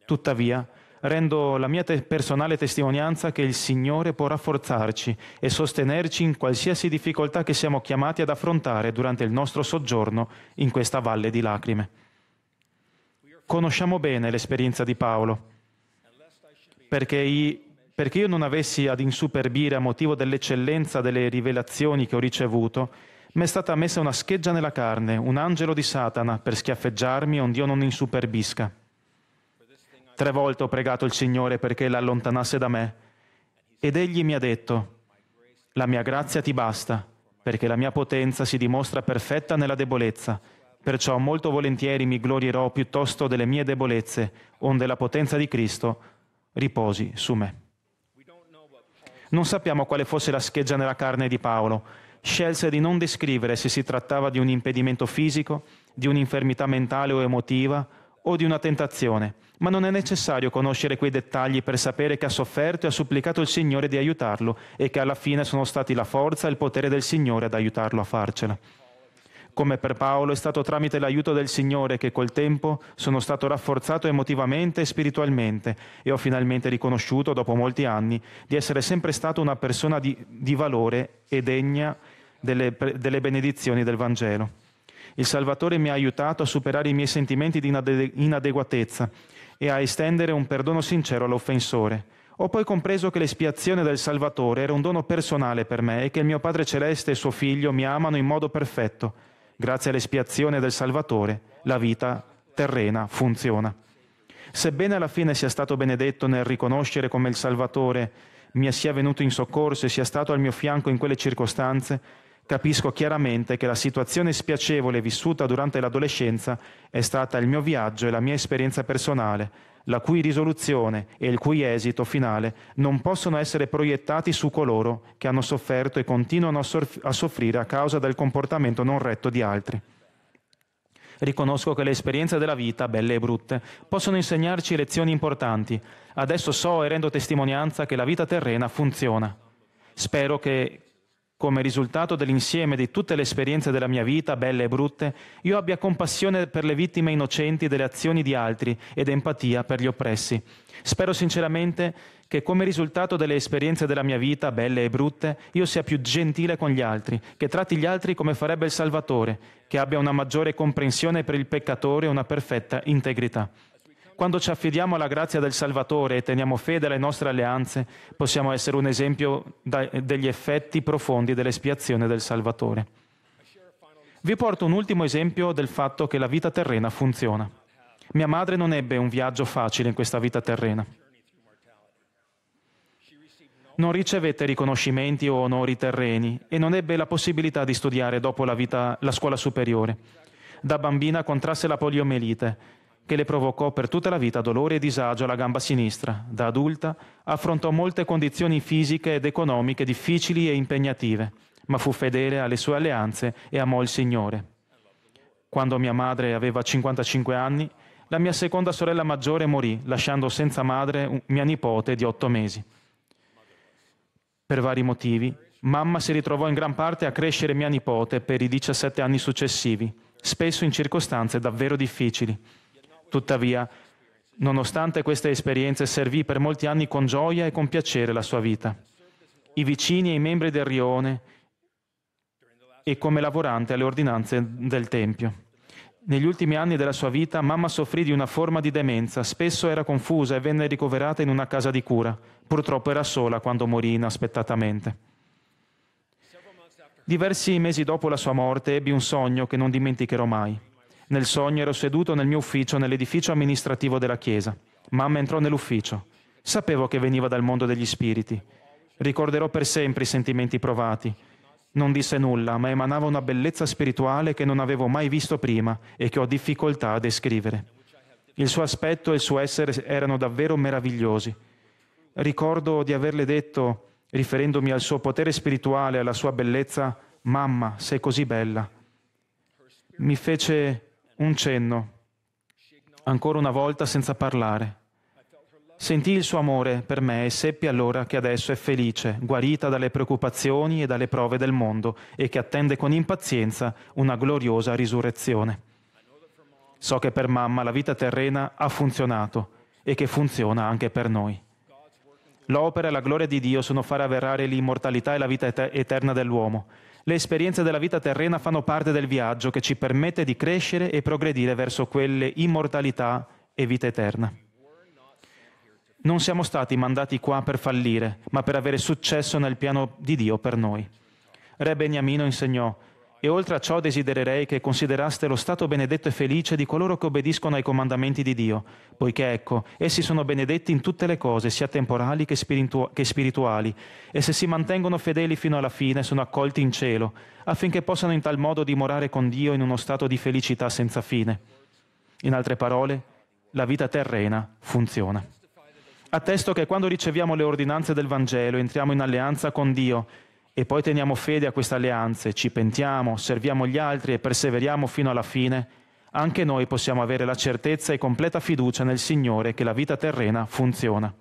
Tuttavia, rendo la mia te- personale testimonianza che il Signore può rafforzarci e sostenerci in qualsiasi difficoltà che siamo chiamati ad affrontare durante il nostro soggiorno in questa valle di lacrime. Conosciamo bene l'esperienza di Paolo, perché, io non avessi ad insuperbire a motivo dell'eccellenza delle rivelazioni che ho ricevuto, mi è stata messa una scheggia nella carne, un angelo di Satana, per schiaffeggiarmi onde io non insuperbisca. Tre volte ho pregato il Signore perché l'allontanasse da me, ed egli mi ha detto, la mia grazia ti basta, perché la mia potenza si dimostra perfetta nella debolezza. Perciò molto volentieri mi glorierò piuttosto delle mie debolezze, onde la potenza di Cristo riposi su me. Non sappiamo quale fosse la scheggia nella carne di Paolo. Scelse di non descrivere se si trattava di un impedimento fisico, di un'infermità mentale o emotiva, o di una tentazione, ma non è necessario conoscere quei dettagli per sapere che ha sofferto e ha supplicato il Signore di aiutarlo e che alla fine sono stati la forza e il potere del Signore ad aiutarlo a farcela. Come per Paolo è stato tramite l'aiuto del Signore che col tempo sono stato rafforzato emotivamente e spiritualmente e ho finalmente riconosciuto, dopo molti anni, di essere sempre stato una persona di, di valore e degna delle, delle benedizioni del Vangelo. Il Salvatore mi ha aiutato a superare i miei sentimenti di inadegu- inadeguatezza e a estendere un perdono sincero all'offensore. Ho poi compreso che l'espiazione del Salvatore era un dono personale per me e che il mio Padre Celeste e suo Figlio mi amano in modo perfetto grazie all'espiazione del Salvatore, la vita terrena funziona. Sebbene alla fine sia stato benedetto nel riconoscere come il Salvatore mi sia venuto in soccorso e sia stato al mio fianco in quelle circostanze, capisco chiaramente che la situazione spiacevole vissuta durante l'adolescenza è stata il mio viaggio e la mia esperienza personale, la cui risoluzione e il cui esito finale non possono essere proiettati su coloro che hanno sofferto e continuano a, soff- a, soffrire a causa del comportamento non retto di altri. Riconosco che le esperienze della vita, belle e brutte, possono insegnarci lezioni importanti. Adesso so e rendo testimonianza che la vita terrena funziona. Spero che come risultato dell'insieme di tutte le esperienze della mia vita, belle e brutte, io abbia compassione per le vittime innocenti delle azioni di altri ed empatia per gli oppressi. Spero sinceramente che come risultato delle esperienze della mia vita, belle e brutte, io sia più gentile con gli altri, che tratti gli altri come farebbe il Salvatore, che abbia una maggiore comprensione per il peccatore e una perfetta integrità. Quando ci affidiamo alla grazia del Salvatore e teniamo fede alle nostre alleanze, possiamo essere un esempio degli effetti profondi dell'espiazione del Salvatore. Vi porto un ultimo esempio del fatto che la vita terrena funziona. Mia madre non ebbe un viaggio facile in questa vita terrena. Non ricevette riconoscimenti o onori terreni e non ebbe la possibilità di studiare dopo la, vita, la scuola superiore. Da bambina contrasse la poliomelite che le provocò per tutta la vita dolore e disagio alla gamba sinistra. Da adulta affrontò molte condizioni fisiche ed economiche difficili e impegnative, ma fu fedele alle sue alleanze e amò il Signore. Quando mia madre aveva 55 anni, la mia seconda sorella maggiore morì, lasciando senza madre mia nipote di otto mesi. Per vari motivi, mamma si ritrovò in gran parte a crescere mia nipote per i 17 anni successivi, spesso in circostanze davvero difficili Tuttavia, nonostante queste esperienze, servì per molti anni con gioia e con piacere la sua vita. I vicini e i membri del rione e come lavorante alle ordinanze del Tempio. Negli ultimi anni della sua vita, mamma soffrì di una forma di demenza, spesso era confusa e venne ricoverata in una casa di cura. Purtroppo era sola quando morì inaspettatamente. Diversi mesi dopo la sua morte ebbi un sogno che non dimenticherò mai. Nel sogno ero seduto nel mio ufficio nell'edificio amministrativo della chiesa. Mamma entrò nell'ufficio. Sapevo che veniva dal mondo degli spiriti. Ricorderò per sempre i sentimenti provati. Non disse nulla, ma emanava una bellezza spirituale che non avevo mai visto prima e che ho difficoltà a descrivere. Il suo aspetto e il suo essere erano davvero meravigliosi. Ricordo di averle detto, riferendomi al suo potere spirituale e alla sua bellezza, Mamma, sei così bella. Mi fece un cenno, ancora una volta senza parlare. Sentì il suo amore per me e seppi allora che adesso è felice, guarita dalle preoccupazioni e dalle prove del mondo e che attende con impazienza una gloriosa risurrezione. So che per mamma la vita terrena ha funzionato e che funziona anche per noi. L'opera e la gloria di Dio sono far avverare l'immortalità e la vita eterna dell'uomo le esperienze della vita terrena fanno parte del viaggio che ci permette di crescere e progredire verso quelle immortalità e vita eterna. Non siamo stati mandati qua per fallire, ma per avere successo nel piano di Dio per noi. Re Beniamino insegnò e oltre a ciò desidererei che consideraste lo stato benedetto e felice di coloro che obbediscono ai comandamenti di Dio, poiché ecco, essi sono benedetti in tutte le cose, sia temporali che, spiritu- che spirituali, e se si mantengono fedeli fino alla fine sono accolti in cielo, affinché possano in tal modo dimorare con Dio in uno stato di felicità senza fine. In altre parole, la vita terrena funziona. Attesto che quando riceviamo le ordinanze del Vangelo entriamo in alleanza con Dio, e poi teniamo fede a queste alleanze, ci pentiamo, serviamo gli altri e perseveriamo fino alla fine, anche noi possiamo avere la certezza e completa fiducia nel Signore che la vita terrena funziona.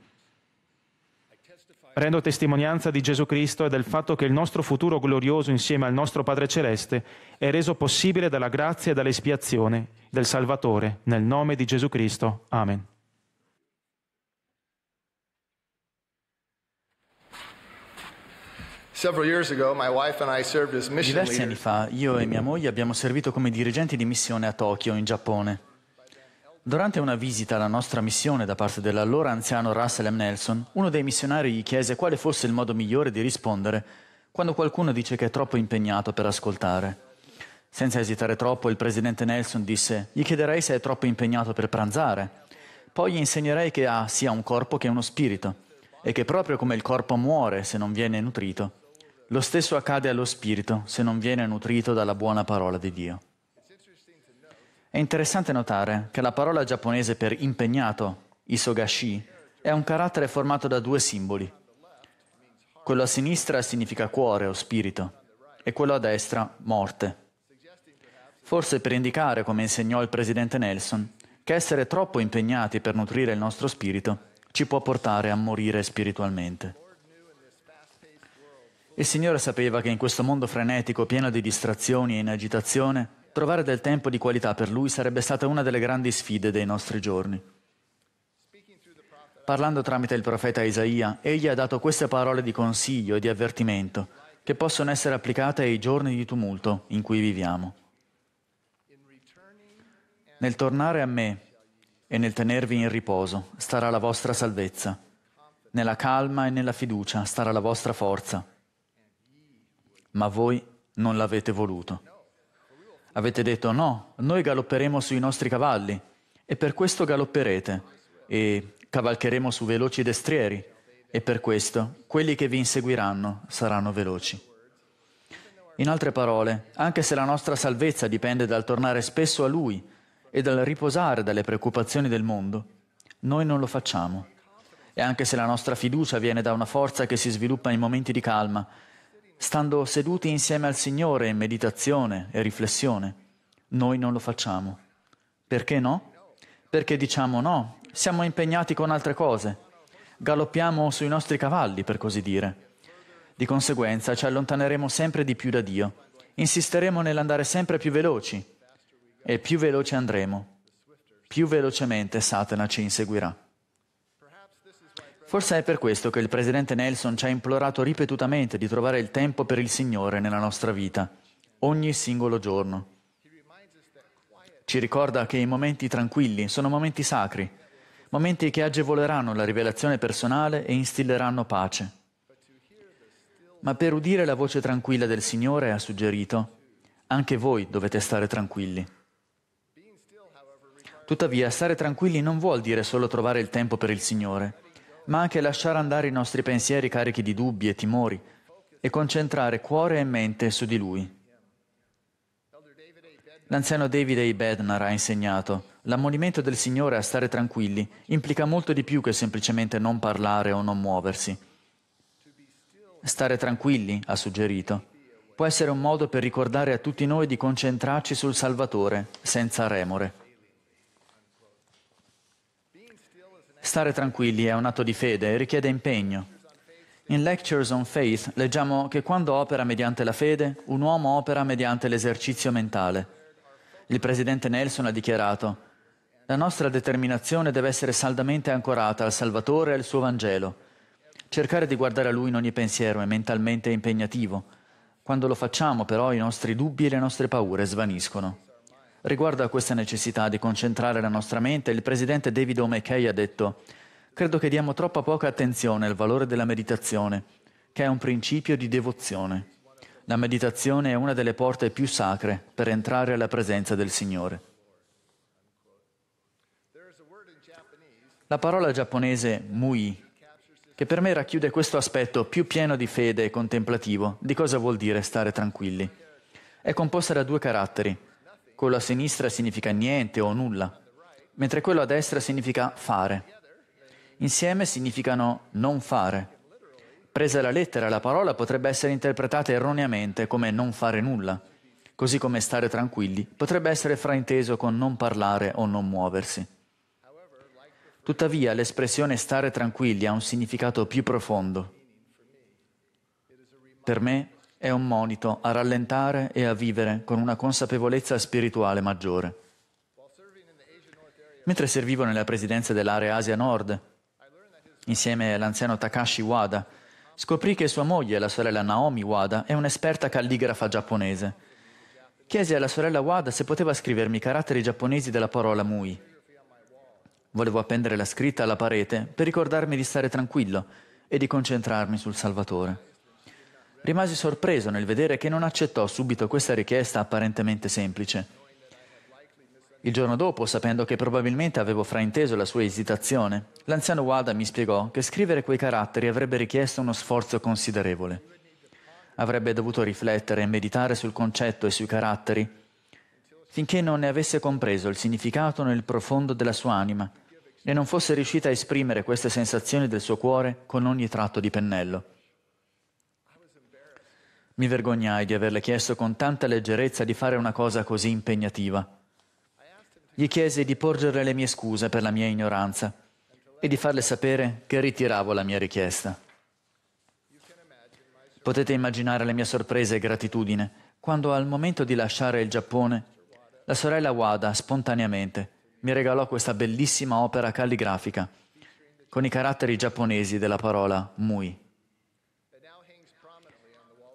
Prendo testimonianza di Gesù Cristo e del fatto che il nostro futuro glorioso insieme al nostro Padre Celeste è reso possibile dalla grazia e dall'espiazione del Salvatore, nel nome di Gesù Cristo. Amen. Diversi anni fa io e mia moglie abbiamo servito come dirigenti di missione a Tokyo, in Giappone. Durante una visita alla nostra missione da parte dell'allora anziano Russell M. Nelson, uno dei missionari gli chiese quale fosse il modo migliore di rispondere quando qualcuno dice che è troppo impegnato per ascoltare. Senza esitare troppo, il presidente Nelson disse, gli chiederei se è troppo impegnato per pranzare. Poi gli insegnerei che ha sia un corpo che uno spirito e che proprio come il corpo muore se non viene nutrito, lo stesso accade allo spirito se non viene nutrito dalla buona parola di Dio. È interessante notare che la parola giapponese per impegnato, isogashi, è un carattere formato da due simboli. Quello a sinistra significa cuore o spirito e quello a destra morte. Forse per indicare, come insegnò il presidente Nelson, che essere troppo impegnati per nutrire il nostro spirito ci può portare a morire spiritualmente. Il Signore sapeva che in questo mondo frenetico, pieno di distrazioni e in agitazione, trovare del tempo di qualità per Lui sarebbe stata una delle grandi sfide dei nostri giorni. Parlando tramite il profeta Isaia, egli ha dato queste parole di consiglio e di avvertimento che possono essere applicate ai giorni di tumulto in cui viviamo. Nel tornare a me e nel tenervi in riposo starà la vostra salvezza, nella calma e nella fiducia starà la vostra forza ma voi non l'avete voluto. Avete detto no, noi galopperemo sui nostri cavalli e per questo galopperete e cavalcheremo su veloci destrieri e per questo quelli che vi inseguiranno saranno veloci. In altre parole, anche se la nostra salvezza dipende dal tornare spesso a Lui e dal riposare dalle preoccupazioni del mondo, noi non lo facciamo. E anche se la nostra fiducia viene da una forza che si sviluppa in momenti di calma, stando seduti insieme al Signore in meditazione e riflessione. Noi non lo facciamo. Perché no? Perché diciamo no, siamo impegnati con altre cose. Galoppiamo sui nostri cavalli, per così dire. Di conseguenza ci allontaneremo sempre di più da Dio. Insisteremo nell'andare sempre più veloci. E più veloci andremo. Più velocemente Satana ci inseguirà. Forse è per questo che il presidente Nelson ci ha implorato ripetutamente di trovare il tempo per il Signore nella nostra vita, ogni singolo giorno. Ci ricorda che i momenti tranquilli sono momenti sacri, momenti che agevoleranno la rivelazione personale e instilleranno pace. Ma per udire la voce tranquilla del Signore ha suggerito, anche voi dovete stare tranquilli. Tuttavia, stare tranquilli non vuol dire solo trovare il tempo per il Signore ma anche lasciare andare i nostri pensieri carichi di dubbi e timori e concentrare cuore e mente su di Lui. L'anziano David A. Bednar ha insegnato L'ammonimento del Signore a stare tranquilli implica molto di più che semplicemente non parlare o non muoversi. Stare tranquilli, ha suggerito, può essere un modo per ricordare a tutti noi di concentrarci sul Salvatore, senza remore. Stare tranquilli è un atto di fede e richiede impegno. In Lectures on Faith leggiamo che quando opera mediante la fede, un uomo opera mediante l'esercizio mentale. Il presidente Nelson ha dichiarato, la nostra determinazione deve essere saldamente ancorata al Salvatore e al suo Vangelo. Cercare di guardare a lui in ogni pensiero è mentalmente impegnativo. Quando lo facciamo però i nostri dubbi e le nostre paure svaniscono. Riguardo a questa necessità di concentrare la nostra mente, il presidente David O'Mackey ha detto «Credo che diamo troppa poca attenzione al valore della meditazione, che è un principio di devozione. La meditazione è una delle porte più sacre per entrare alla presenza del Signore». La parola giapponese mui, che per me racchiude questo aspetto più pieno di fede e contemplativo di cosa vuol dire stare tranquilli, è composta da due caratteri, quello a sinistra significa niente o nulla, mentre quello a destra significa fare. Insieme significano non fare. Presa la lettera, la parola potrebbe essere interpretata erroneamente come non fare nulla, così come stare tranquilli potrebbe essere frainteso con non parlare o non muoversi. Tuttavia l'espressione stare tranquilli ha un significato più profondo. Per me è un monito a rallentare e a vivere con una consapevolezza spirituale maggiore. Mentre servivo nella presidenza dell'area Asia Nord, insieme all'anziano Takashi Wada, scoprì che sua moglie, la sorella Naomi Wada, è un'esperta calligrafa giapponese. Chiesi alla sorella Wada se poteva scrivermi i caratteri giapponesi della parola Mui. Volevo appendere la scritta alla parete per ricordarmi di stare tranquillo e di concentrarmi sul Salvatore. Rimasi sorpreso nel vedere che non accettò subito questa richiesta apparentemente semplice. Il giorno dopo, sapendo che probabilmente avevo frainteso la sua esitazione, l'anziano Wada mi spiegò che scrivere quei caratteri avrebbe richiesto uno sforzo considerevole. Avrebbe dovuto riflettere e meditare sul concetto e sui caratteri, finché non ne avesse compreso il significato nel profondo della sua anima e non fosse riuscita a esprimere queste sensazioni del suo cuore con ogni tratto di pennello. Mi vergognai di averle chiesto con tanta leggerezza di fare una cosa così impegnativa. Gli chiesi di porgere le mie scuse per la mia ignoranza e di farle sapere che ritiravo la mia richiesta. Potete immaginare le mie sorprese e gratitudine quando al momento di lasciare il Giappone, la sorella Wada spontaneamente mi regalò questa bellissima opera calligrafica con i caratteri giapponesi della parola Mui.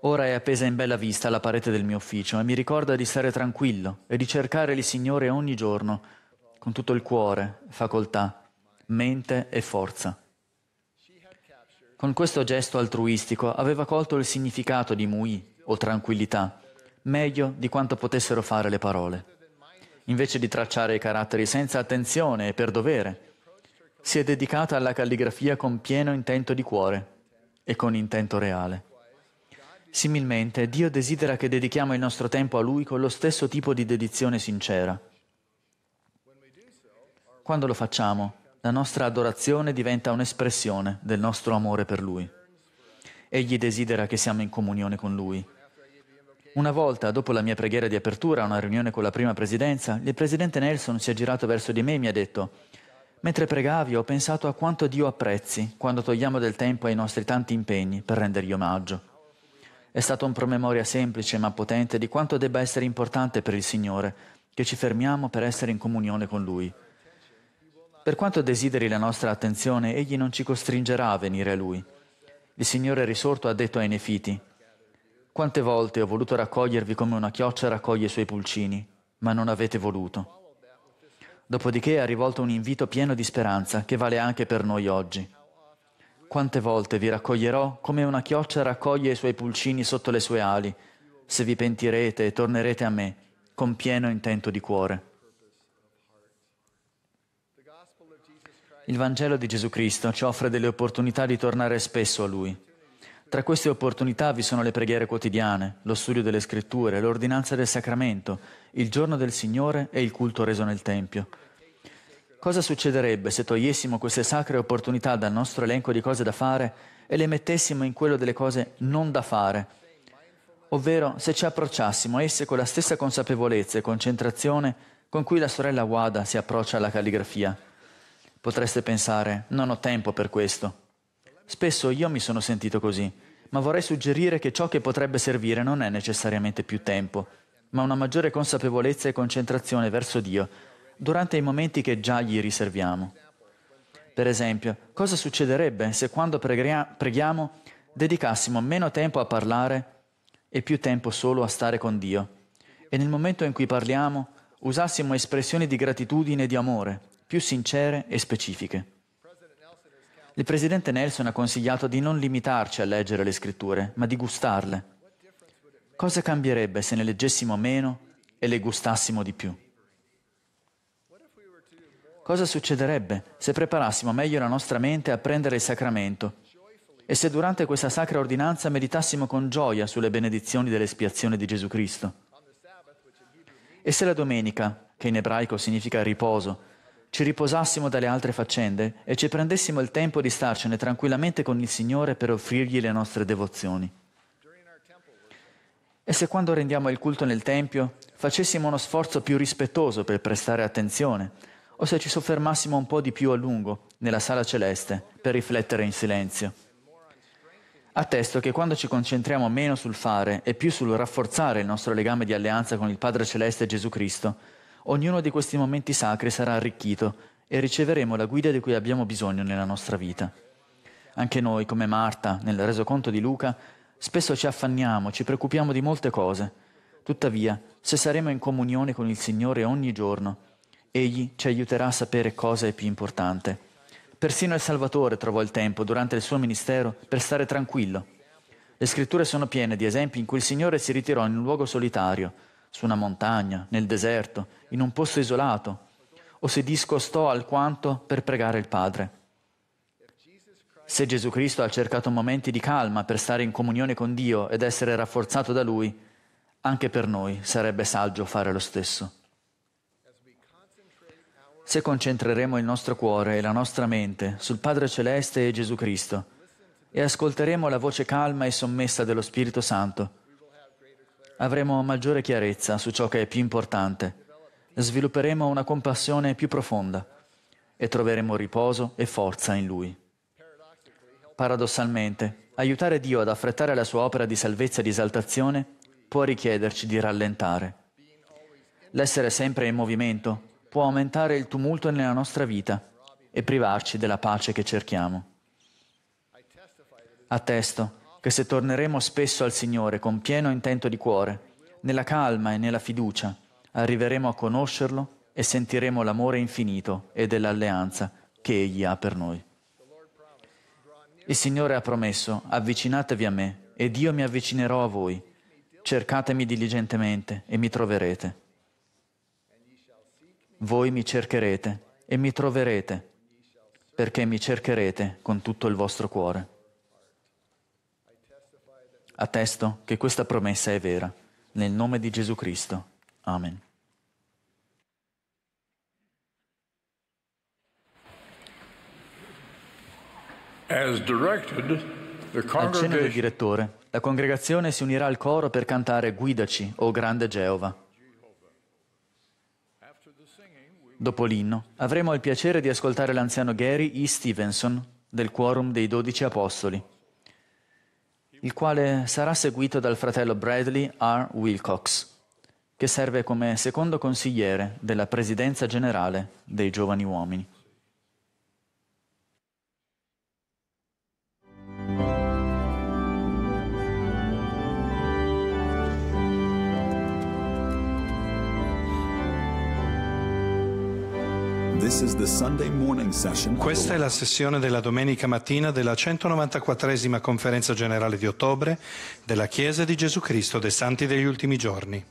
Ora è appesa in bella vista alla parete del mio ufficio e mi ricorda di stare tranquillo e di cercare il Signore ogni giorno, con tutto il cuore, facoltà, mente e forza. Con questo gesto altruistico aveva colto il significato di mui o tranquillità, meglio di quanto potessero fare le parole. Invece di tracciare i caratteri senza attenzione e per dovere, si è dedicata alla calligrafia con pieno intento di cuore e con intento reale. Similmente, Dio desidera che dedichiamo il nostro tempo a Lui con lo stesso tipo di dedizione sincera. Quando lo facciamo, la nostra adorazione diventa un'espressione del nostro amore per Lui. Egli desidera che siamo in comunione con Lui. Una volta, dopo la mia preghiera di apertura a una riunione con la prima presidenza, il presidente Nelson si è girato verso di me e mi ha detto, mentre pregavi ho pensato a quanto Dio apprezzi quando togliamo del tempo ai nostri tanti impegni per rendergli omaggio. È stato un promemoria semplice ma potente di quanto debba essere importante per il Signore che ci fermiamo per essere in comunione con Lui. Per quanto desideri la nostra attenzione, Egli non ci costringerà a venire a Lui. Il Signore risorto ha detto ai Nefiti, quante volte ho voluto raccogliervi come una chioccia raccoglie i suoi pulcini, ma non avete voluto. Dopodiché ha rivolto un invito pieno di speranza che vale anche per noi oggi. Quante volte vi raccoglierò come una chioccia raccoglie i suoi pulcini sotto le sue ali, se vi pentirete e tornerete a me con pieno intento di cuore. Il Vangelo di Gesù Cristo ci offre delle opportunità di tornare spesso a Lui. Tra queste opportunità vi sono le preghiere quotidiane, lo studio delle scritture, l'ordinanza del sacramento, il giorno del Signore e il culto reso nel Tempio. Cosa succederebbe se togliessimo queste sacre opportunità dal nostro elenco di cose da fare e le mettessimo in quello delle cose non da fare? Ovvero se ci approcciassimo a esse con la stessa consapevolezza e concentrazione con cui la sorella Wada si approccia alla calligrafia. Potreste pensare, non ho tempo per questo. Spesso io mi sono sentito così, ma vorrei suggerire che ciò che potrebbe servire non è necessariamente più tempo, ma una maggiore consapevolezza e concentrazione verso Dio durante i momenti che già gli riserviamo. Per esempio, cosa succederebbe se quando preghiamo dedicassimo meno tempo a parlare e più tempo solo a stare con Dio e nel momento in cui parliamo usassimo espressioni di gratitudine e di amore più sincere e specifiche? Il presidente Nelson ha consigliato di non limitarci a leggere le scritture, ma di gustarle. Cosa cambierebbe se ne leggessimo meno e le gustassimo di più? Cosa succederebbe se preparassimo meglio la nostra mente a prendere il sacramento e se durante questa sacra ordinanza meditassimo con gioia sulle benedizioni dell'espiazione di Gesù Cristo? E se la domenica, che in ebraico significa riposo, ci riposassimo dalle altre faccende e ci prendessimo il tempo di starcene tranquillamente con il Signore per offrirgli le nostre devozioni? E se quando rendiamo il culto nel Tempio facessimo uno sforzo più rispettoso per prestare attenzione o se ci soffermassimo un po' di più a lungo nella sala celeste per riflettere in silenzio. Attesto che quando ci concentriamo meno sul fare e più sul rafforzare il nostro legame di alleanza con il Padre Celeste Gesù Cristo, ognuno di questi momenti sacri sarà arricchito e riceveremo la guida di cui abbiamo bisogno nella nostra vita. Anche noi, come Marta, nel resoconto di Luca, spesso ci affanniamo, ci preoccupiamo di molte cose. Tuttavia, se saremo in comunione con il Signore ogni giorno, Egli ci aiuterà a sapere cosa è più importante. Persino il Salvatore trovò il tempo durante il suo ministero per stare tranquillo. Le scritture sono piene di esempi in cui il Signore si ritirò in un luogo solitario, su una montagna, nel deserto, in un posto isolato, o si discostò alquanto per pregare il Padre. Se Gesù Cristo ha cercato momenti di calma per stare in comunione con Dio ed essere rafforzato da Lui, anche per noi sarebbe saggio fare lo stesso se concentreremo il nostro cuore e la nostra mente sul Padre Celeste e Gesù Cristo e ascolteremo la voce calma e sommessa dello Spirito Santo, avremo maggiore chiarezza su ciò che è più importante, svilupperemo una compassione più profonda e troveremo riposo e forza in Lui. Paradossalmente, aiutare Dio ad affrettare la sua opera di salvezza e di esaltazione può richiederci di rallentare. L'essere sempre in movimento può aumentare il tumulto nella nostra vita e privarci della pace che cerchiamo. Attesto che se torneremo spesso al Signore con pieno intento di cuore, nella calma e nella fiducia, arriveremo a conoscerlo e sentiremo l'amore infinito e dell'alleanza che Egli ha per noi. Il Signore ha promesso, avvicinatevi a me, ed io mi avvicinerò a voi. Cercatemi diligentemente e mi troverete voi mi cercherete e mi troverete, perché mi cercherete con tutto il vostro cuore. Attesto che questa promessa è vera, nel nome di Gesù Cristo. Amen. Al cenno del direttore, la congregazione si unirà al coro per cantare Guidaci, o oh grande Geova. Dopo l'inno avremo il piacere di ascoltare l'anziano Gary E. Stevenson del Quorum dei Dodici Apostoli, il quale sarà seguito dal fratello Bradley R. Wilcox, che serve come secondo consigliere della Presidenza generale dei giovani uomini. Questa è la sessione della domenica mattina della 194esima conferenza generale di ottobre della Chiesa di Gesù Cristo dei Santi degli ultimi giorni.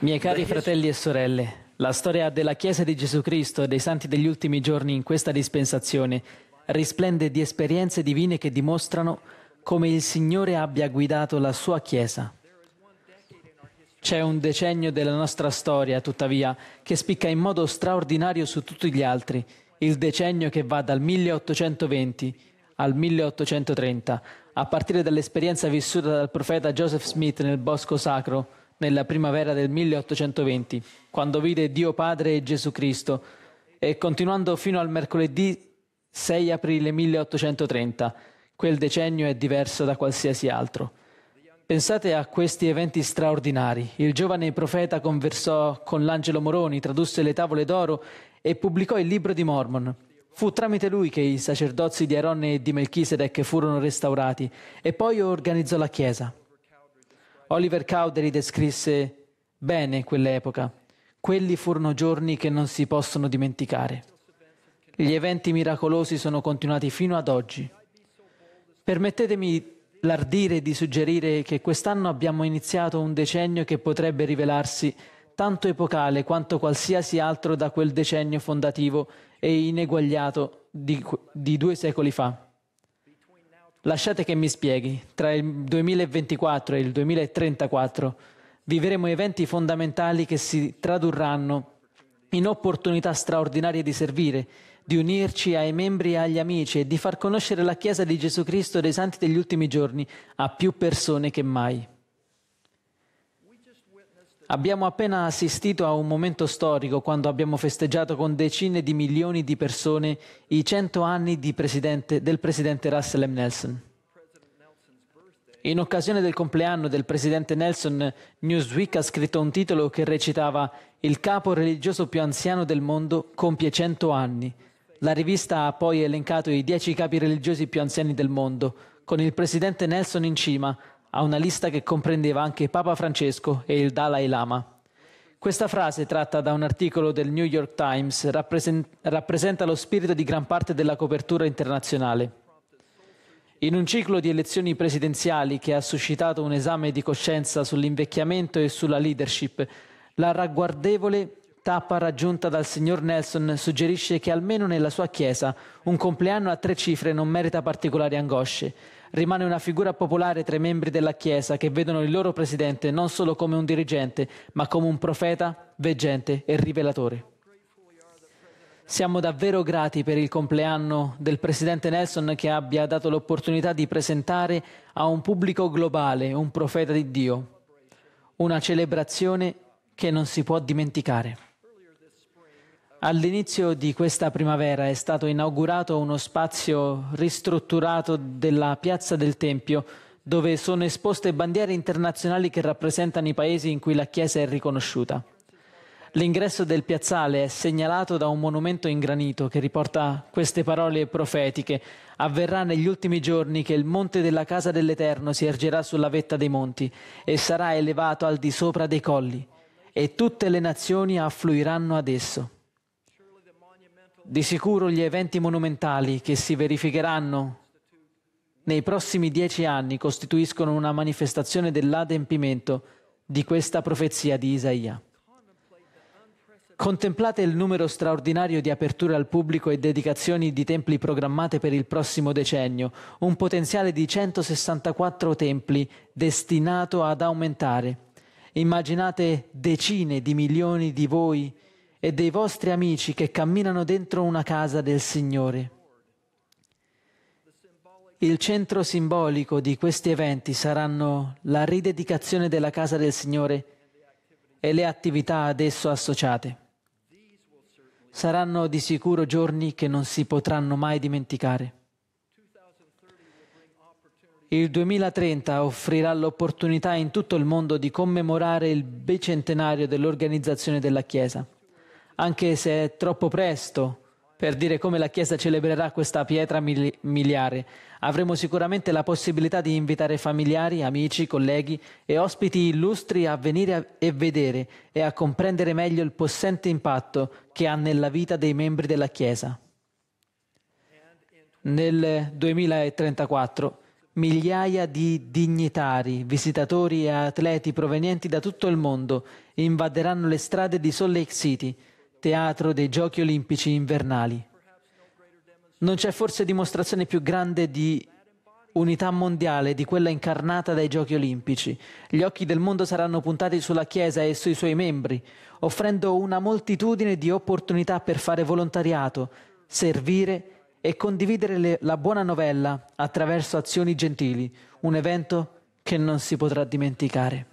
Miei cari fratelli e sorelle, la storia della Chiesa di Gesù Cristo e dei santi degli ultimi giorni in questa dispensazione risplende di esperienze divine che dimostrano come il Signore abbia guidato la sua Chiesa. C'è un decennio della nostra storia, tuttavia, che spicca in modo straordinario su tutti gli altri, il decennio che va dal 1820 al 1830, a partire dall'esperienza vissuta dal profeta Joseph Smith nel Bosco Sacro nella primavera del 1820, quando vide Dio Padre e Gesù Cristo, e continuando fino al mercoledì 6 aprile 1830. Quel decennio è diverso da qualsiasi altro. Pensate a questi eventi straordinari. Il giovane profeta conversò con l'angelo Moroni, tradusse le tavole d'oro e pubblicò il libro di Mormon. Fu tramite lui che i sacerdozi di Aaronne e di Melchisedec furono restaurati e poi organizzò la Chiesa. Oliver Cowdery descrisse bene quell'epoca. Quelli furono giorni che non si possono dimenticare. Gli eventi miracolosi sono continuati fino ad oggi. Permettetemi l'ardire di suggerire che quest'anno abbiamo iniziato un decennio che potrebbe rivelarsi tanto epocale quanto qualsiasi altro da quel decennio fondativo e ineguagliato di, di due secoli fa. Lasciate che mi spieghi, tra il 2024 e il 2034 vivremo eventi fondamentali che si tradurranno in opportunità straordinarie di servire, di unirci ai membri e agli amici e di far conoscere la Chiesa di Gesù Cristo dei Santi degli ultimi giorni a più persone che mai. Abbiamo appena assistito a un momento storico quando abbiamo festeggiato con decine di milioni di persone i 100 anni presidente, del presidente Russell M. Nelson. In occasione del compleanno del presidente Nelson, Newsweek ha scritto un titolo che recitava Il capo religioso più anziano del mondo compie 100 anni. La rivista ha poi elencato i 10 capi religiosi più anziani del mondo, con il presidente Nelson in cima, a una lista che comprendeva anche Papa Francesco e il Dalai Lama. Questa frase, tratta da un articolo del New York Times, rappresenta lo spirito di gran parte della copertura internazionale. In un ciclo di elezioni presidenziali che ha suscitato un esame di coscienza sull'invecchiamento e sulla leadership, la ragguardevole tappa raggiunta dal signor Nelson suggerisce che almeno nella sua chiesa un compleanno a tre cifre non merita particolari angosce, rimane una figura popolare tra i membri della Chiesa che vedono il loro presidente non solo come un dirigente, ma come un profeta, veggente e rivelatore. Siamo davvero grati per il compleanno del presidente Nelson che abbia dato l'opportunità di presentare a un pubblico globale un profeta di Dio, una celebrazione che non si può dimenticare. All'inizio di questa primavera è stato inaugurato uno spazio ristrutturato della Piazza del Tempio, dove sono esposte bandiere internazionali che rappresentano i paesi in cui la Chiesa è riconosciuta. L'ingresso del piazzale è segnalato da un monumento in granito che riporta queste parole profetiche. Avverrà negli ultimi giorni che il monte della casa dell'Eterno si ergerà sulla vetta dei monti e sarà elevato al di sopra dei colli, e tutte le nazioni affluiranno ad esso. Di sicuro gli eventi monumentali che si verificheranno nei prossimi dieci anni costituiscono una manifestazione dell'adempimento di questa profezia di Isaia. Contemplate il numero straordinario di aperture al pubblico e dedicazioni di templi programmate per il prossimo decennio, un potenziale di 164 templi destinato ad aumentare. Immaginate decine di milioni di voi e dei vostri amici che camminano dentro una casa del Signore. Il centro simbolico di questi eventi saranno la ridedicazione della casa del Signore e le attività ad esso associate. Saranno di sicuro giorni che non si potranno mai dimenticare. Il 2030 offrirà l'opportunità in tutto il mondo di commemorare il bicentenario dell'organizzazione della Chiesa anche se è troppo presto per dire come la Chiesa celebrerà questa pietra miliare. Avremo sicuramente la possibilità di invitare familiari, amici, colleghi e ospiti illustri a venire a, e vedere e a comprendere meglio il possente impatto che ha nella vita dei membri della Chiesa. Nel 2034 migliaia di dignitari, visitatori e atleti provenienti da tutto il mondo invaderanno le strade di Salt Lake City teatro dei Giochi olimpici invernali. Non c'è forse dimostrazione più grande di unità mondiale di quella incarnata dai Giochi olimpici. Gli occhi del mondo saranno puntati sulla Chiesa e sui suoi membri, offrendo una moltitudine di opportunità per fare volontariato, servire e condividere le, la buona novella attraverso azioni gentili, un evento che non si potrà dimenticare.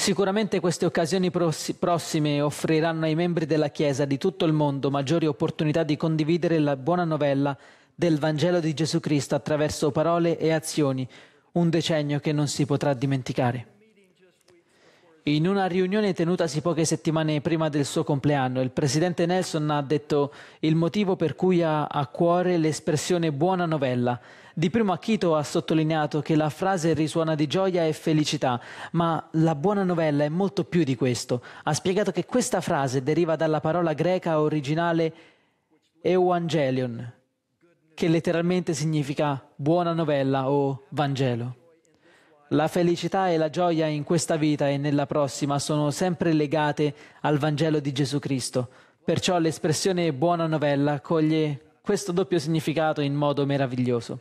Sicuramente queste occasioni prossime offriranno ai membri della Chiesa di tutto il mondo maggiori opportunità di condividere la buona novella del Vangelo di Gesù Cristo attraverso parole e azioni, un decennio che non si potrà dimenticare. In una riunione tenutasi poche settimane prima del suo compleanno, il presidente Nelson ha detto il motivo per cui ha a cuore l'espressione buona novella di primo acchito ha sottolineato che la frase risuona di gioia e felicità, ma la buona novella è molto più di questo. Ha spiegato che questa frase deriva dalla parola greca originale Evangelion, che letteralmente significa buona novella o Vangelo. La felicità e la gioia in questa vita e nella prossima sono sempre legate al Vangelo di Gesù Cristo. Perciò l'espressione buona novella coglie questo doppio significato in modo meraviglioso.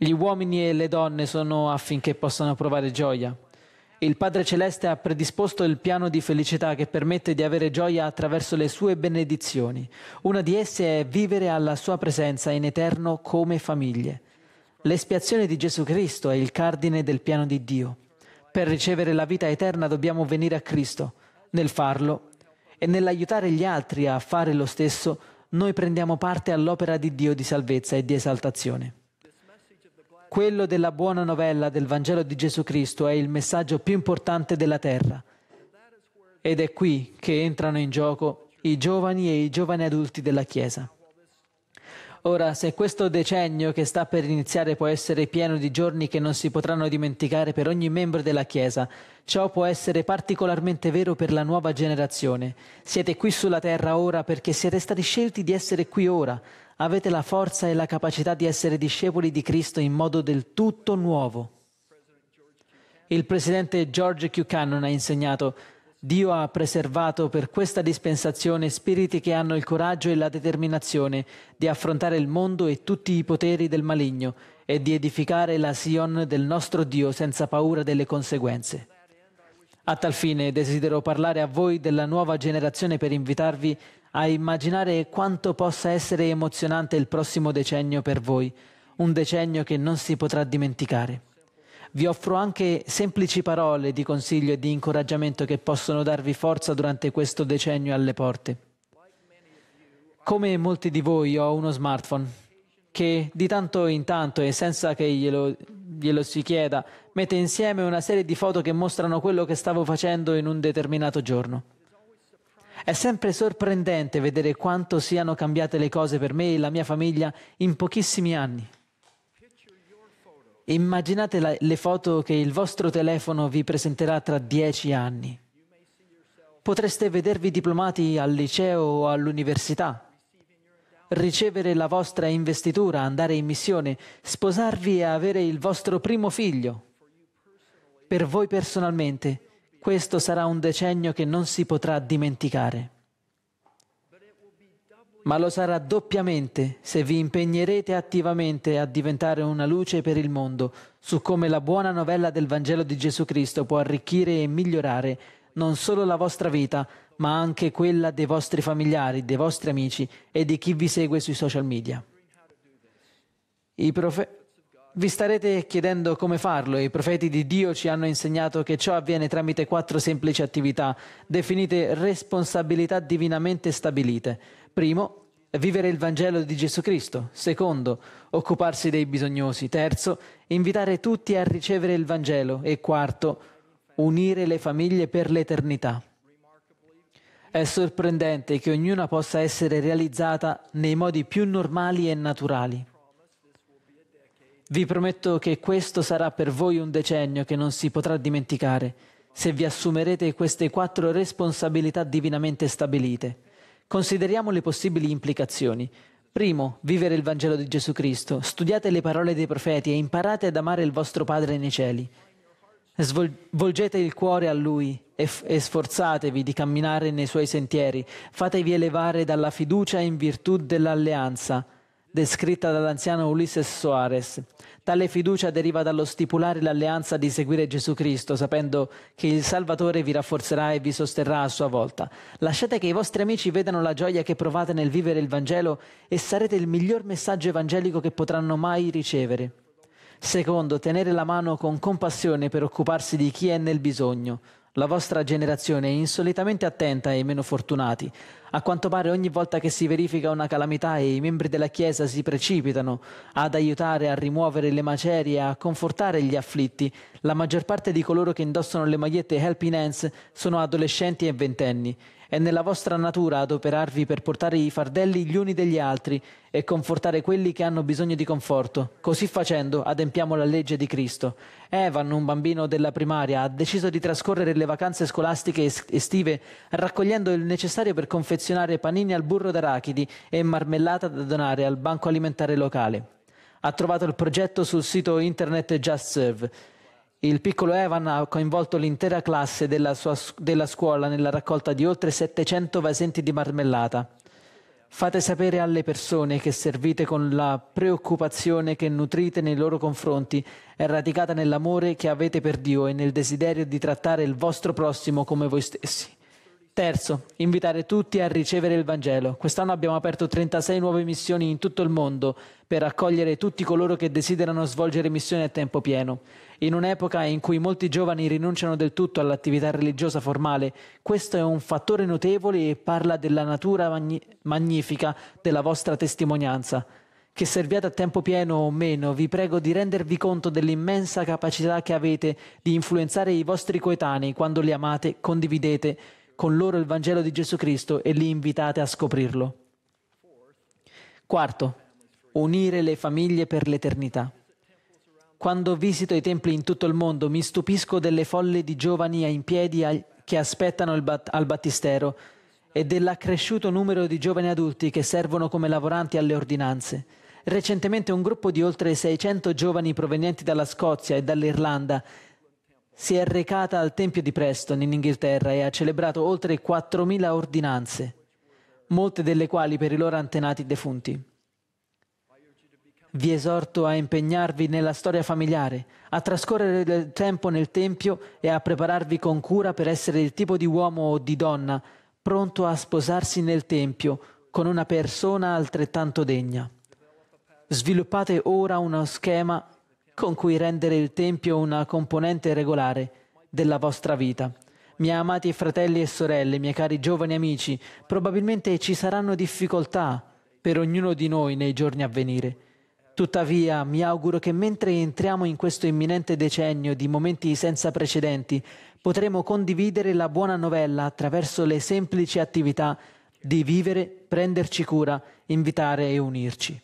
Gli uomini e le donne sono affinché possano provare gioia. Il Padre Celeste ha predisposto il piano di felicità che permette di avere gioia attraverso le sue benedizioni. Una di esse è vivere alla sua presenza in eterno come famiglie. L'espiazione di Gesù Cristo è il cardine del piano di Dio. Per ricevere la vita eterna dobbiamo venire a Cristo. Nel farlo e nell'aiutare gli altri a fare lo stesso, noi prendiamo parte all'opera di Dio di salvezza e di esaltazione. Quello della buona novella del Vangelo di Gesù Cristo è il messaggio più importante della terra. Ed è qui che entrano in gioco i giovani e i giovani adulti della Chiesa. Ora, se questo decennio che sta per iniziare può essere pieno di giorni che non si potranno dimenticare per ogni membro della Chiesa, ciò può essere particolarmente vero per la nuova generazione. Siete qui sulla terra ora perché siete stati scelti di essere qui ora, avete la forza e la capacità di essere discepoli di Cristo in modo del tutto nuovo. Il presidente George Cannon ha insegnato Dio ha preservato per questa dispensazione spiriti che hanno il coraggio e la determinazione di affrontare il mondo e tutti i poteri del maligno e di edificare la Sion del nostro Dio senza paura delle conseguenze. A tal fine desidero parlare a voi della nuova generazione per invitarvi a immaginare quanto possa essere emozionante il prossimo decennio per voi, un decennio che non si potrà dimenticare. Vi offro anche semplici parole di consiglio e di incoraggiamento che possono darvi forza durante questo decennio alle porte. Come molti di voi ho uno smartphone che di tanto in tanto e senza che glielo, glielo si chieda mette insieme una serie di foto che mostrano quello che stavo facendo in un determinato giorno. È sempre sorprendente vedere quanto siano cambiate le cose per me e la mia famiglia in pochissimi anni. Immaginate la, le foto che il vostro telefono vi presenterà tra dieci anni. Potreste vedervi diplomati al liceo o all'università, ricevere la vostra investitura, andare in missione, sposarvi e avere il vostro primo figlio. Per voi personalmente, questo sarà un decennio che non si potrà dimenticare. Ma lo sarà doppiamente se vi impegnerete attivamente a diventare una luce per il mondo su come la buona novella del Vangelo di Gesù Cristo può arricchire e migliorare non solo la vostra vita, ma anche quella dei vostri familiari, dei vostri amici e di chi vi segue sui social media. I profeti vi starete chiedendo come farlo i profeti di Dio ci hanno insegnato che ciò avviene tramite quattro semplici attività, definite responsabilità divinamente stabilite. Primo, vivere il Vangelo di Gesù Cristo. Secondo, occuparsi dei bisognosi. Terzo, invitare tutti a ricevere il Vangelo. E quarto, unire le famiglie per l'eternità. È sorprendente che ognuna possa essere realizzata nei modi più normali e naturali. Vi prometto che questo sarà per voi un decennio che non si potrà dimenticare se vi assumerete queste quattro responsabilità divinamente stabilite. Consideriamo le possibili implicazioni. Primo, vivere il Vangelo di Gesù Cristo, studiate le parole dei profeti e imparate ad amare il vostro Padre nei cieli. Svolgete il cuore a Lui e, f- e, sforzatevi di camminare nei Suoi sentieri, fatevi elevare dalla fiducia in virtù dell'alleanza descritta dall'anziano Ulises Soares. Tale fiducia deriva dallo stipulare l'alleanza di seguire Gesù Cristo, sapendo che il Salvatore vi rafforzerà e vi sosterrà a sua volta. Lasciate che i vostri amici vedano la gioia che provate nel vivere il Vangelo e sarete il miglior messaggio evangelico che potranno mai ricevere. Secondo, tenere la mano con compassione per occuparsi di chi è nel bisogno. La vostra generazione è insolitamente attenta ai meno fortunati. A quanto pare ogni volta che si verifica una calamità e i membri della Chiesa si precipitano ad aiutare a rimuovere le macerie e a confortare gli afflitti, la maggior parte di coloro che indossano le magliette Helping Hands sono adolescenti e ventenni. È nella vostra natura adoperarvi per portare i fardelli gli uni degli altri e confortare quelli che hanno bisogno di conforto. Così facendo adempiamo la legge di Cristo. Evan, un bambino della primaria, ha deciso di trascorrere le vacanze scolastiche estive raccogliendo il necessario per confezionare panini al burro d'arachidi e marmellata da donare al banco alimentare locale. Ha trovato il progetto sul sito internet JustServe il piccolo Evan ha coinvolto l'intera classe della, sua, della scuola nella raccolta di oltre 700 vasetti di marmellata. Fate sapere alle persone che servite con la preoccupazione che nutrite nei loro confronti è radicata nell'amore che avete per Dio e nel desiderio di trattare il vostro prossimo come voi stessi. Terzo, invitare tutti a ricevere il Vangelo. Quest'anno abbiamo aperto 36 nuove missioni in tutto il mondo per accogliere tutti coloro che desiderano svolgere missioni a tempo pieno. In un'epoca in cui molti giovani rinunciano del tutto all'attività religiosa formale, questo è un fattore notevole e parla della natura magni- magnifica della vostra testimonianza. Che serviate a tempo pieno o meno, vi prego di rendervi conto dell'immensa capacità che avete di influenzare i vostri coetanei quando li amate, condividete con loro il Vangelo di Gesù Cristo e li invitate a scoprirlo. Quarto, unire le famiglie per l'eternità. Quando visito i templi in tutto il mondo mi stupisco delle folle di giovani in piedi che aspettano bat- al battistero e dell'accresciuto numero di giovani adulti che servono come lavoranti alle ordinanze. Recentemente un gruppo di oltre 600 giovani provenienti dalla Scozia e dall'Irlanda si è recata al Tempio di Preston in Inghilterra e ha celebrato oltre 4.000 ordinanze, molte delle quali per i loro antenati defunti. Vi esorto a impegnarvi nella storia familiare, a trascorrere del tempo nel Tempio e a prepararvi con cura per essere il tipo di uomo o di donna pronto a sposarsi nel Tempio con una persona altrettanto degna. Sviluppate ora uno schema con cui rendere il Tempio una componente regolare della vostra vita. Miei amati fratelli e sorelle, miei cari giovani amici, probabilmente ci saranno difficoltà per ognuno di noi nei giorni a venire Tuttavia, mi auguro che mentre entriamo in questo imminente decennio di momenti senza precedenti, potremo condividere la buona novella attraverso le semplici attività di vivere, prenderci cura, invitare e unirci.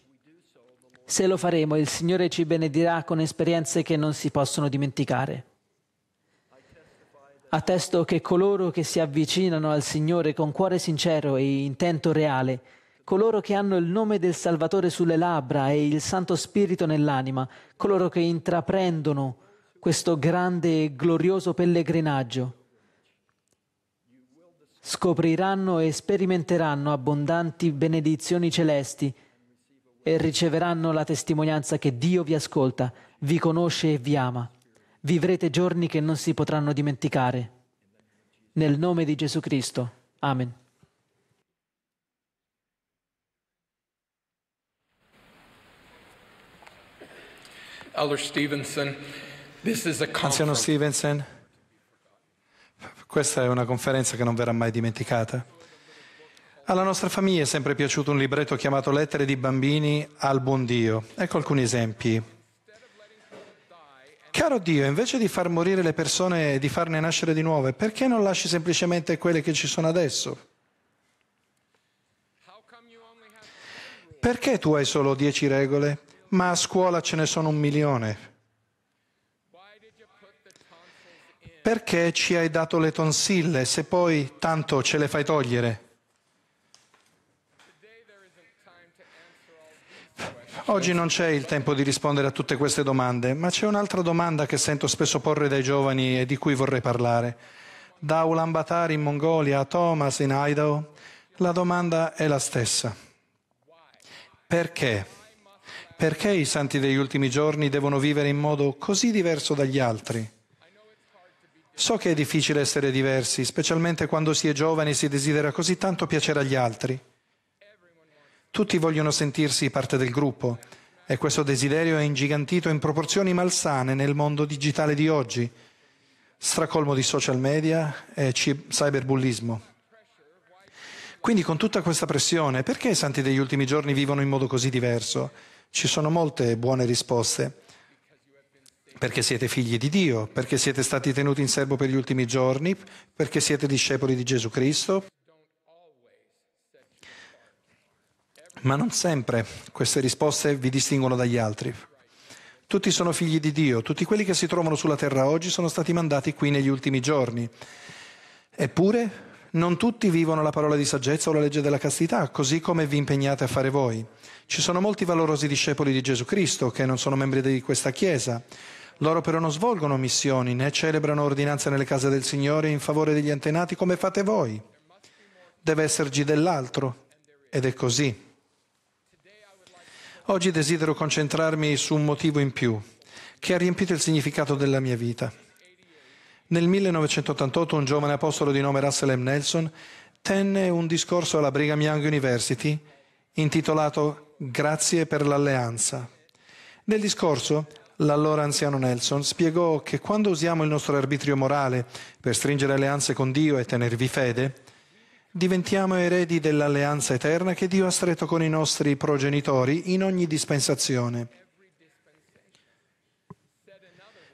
Se lo faremo, il Signore ci benedirà con esperienze che non si possono dimenticare. Attesto che coloro che si avvicinano al Signore con cuore sincero e intento reale, coloro che hanno il nome del Salvatore sulle labbra e il Santo Spirito nell'anima, coloro che intraprendono questo grande e glorioso pellegrinaggio. Scopriranno e sperimenteranno abbondanti benedizioni celesti e riceveranno la testimonianza che Dio vi ascolta, vi conosce e vi ama. Vivrete giorni che non si potranno dimenticare. Nel nome di Gesù Cristo. Amen. Anziano Stevenson, questa è una conferenza che non verrà mai dimenticata. Alla nostra famiglia è sempre piaciuto un libretto chiamato Lettere di bambini al buon Dio. Ecco alcuni esempi. Caro Dio, invece di far morire le persone e di farne nascere di nuove, perché non lasci semplicemente quelle che ci sono adesso? Perché tu hai solo dieci regole? ma a scuola ce ne sono un milione. Perché ci hai dato le tonsille se poi tanto ce le fai togliere? Oggi non c'è il tempo di rispondere a tutte queste domande, ma c'è un'altra domanda che sento spesso porre dai giovani e di cui vorrei parlare. Da Ulaanbaatar in Mongolia a Thomas in Idaho, la domanda è la stessa. Perché? perché i santi degli ultimi giorni devono vivere in modo così diverso dagli altri? So che è difficile essere diversi, specialmente quando si è giovani e si desidera così tanto piacere agli altri. Tutti vogliono sentirsi parte del gruppo e questo desiderio è ingigantito in proporzioni malsane nel mondo digitale di oggi, stracolmo di social media e cyberbullismo. Quindi con tutta questa pressione, perché i santi degli ultimi giorni vivono in modo così diverso? Ci sono molte buone risposte perché siete figli di Dio, perché siete stati tenuti in serbo per gli ultimi giorni, perché siete discepoli di Gesù Cristo. Ma non sempre queste risposte vi distinguono dagli altri. Tutti sono figli di Dio, tutti quelli che si trovano sulla terra oggi sono stati mandati qui negli ultimi giorni. Eppure non tutti vivono la parola di saggezza o la legge della castità, così come vi impegnate a fare voi. Ci sono molti valorosi discepoli di Gesù Cristo che non sono membri di questa Chiesa. Loro però non svolgono missioni né celebrano ordinanze nelle case del Signore in favore degli antenati come fate voi. Deve esserci dell'altro ed è così. Oggi desidero concentrarmi su un motivo in più che ha riempito il significato della mia vita. Nel 1988 un giovane apostolo di nome Russell M. Nelson tenne un discorso alla Brigham Young University intitolato Grazie per l'alleanza. Nel discorso, l'allora anziano Nelson spiegò che quando usiamo il nostro arbitrio morale per stringere alleanze con Dio e tenervi fede, diventiamo eredi dell'alleanza eterna che Dio ha stretto con i nostri progenitori in ogni dispensazione.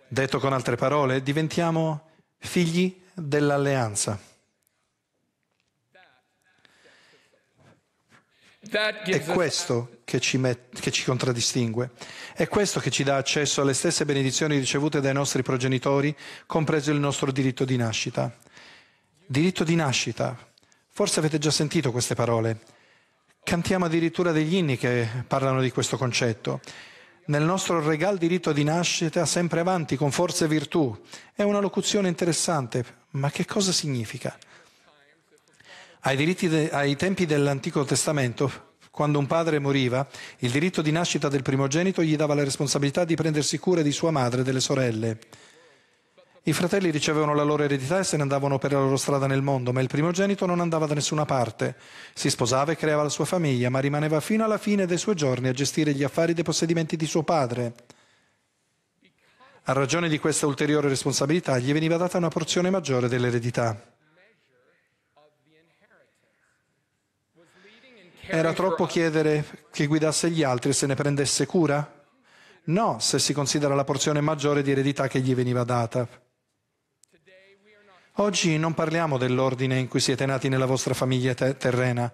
Detto con altre parole, diventiamo figli dell'alleanza. È questo che ci, met- che ci contraddistingue, è questo che ci dà accesso alle stesse benedizioni ricevute dai nostri progenitori, compreso il nostro diritto di nascita. Diritto di nascita, forse avete già sentito queste parole. Cantiamo addirittura degli inni che parlano di questo concetto nel nostro regal diritto di nascita sempre avanti con forza e virtù. È una locuzione interessante, ma che cosa significa? Ai, de, ai tempi dell'Antico Testamento, quando un padre moriva, il diritto di nascita del primogenito gli dava la responsabilità di prendersi cura di sua madre e delle sorelle. I fratelli ricevevano la loro eredità e se ne andavano per la loro strada nel mondo, ma il primogenito non andava da nessuna parte. Si sposava e creava la sua famiglia, ma rimaneva fino alla fine dei suoi giorni a gestire gli affari dei possedimenti di suo padre. A ragione di questa ulteriore responsabilità gli veniva data una porzione maggiore dell'eredità. Era troppo chiedere che guidasse gli altri e se ne prendesse cura? No, se si considera la porzione maggiore di eredità che gli veniva data. Oggi non parliamo dell'ordine in cui siete nati nella vostra famiglia te- terrena,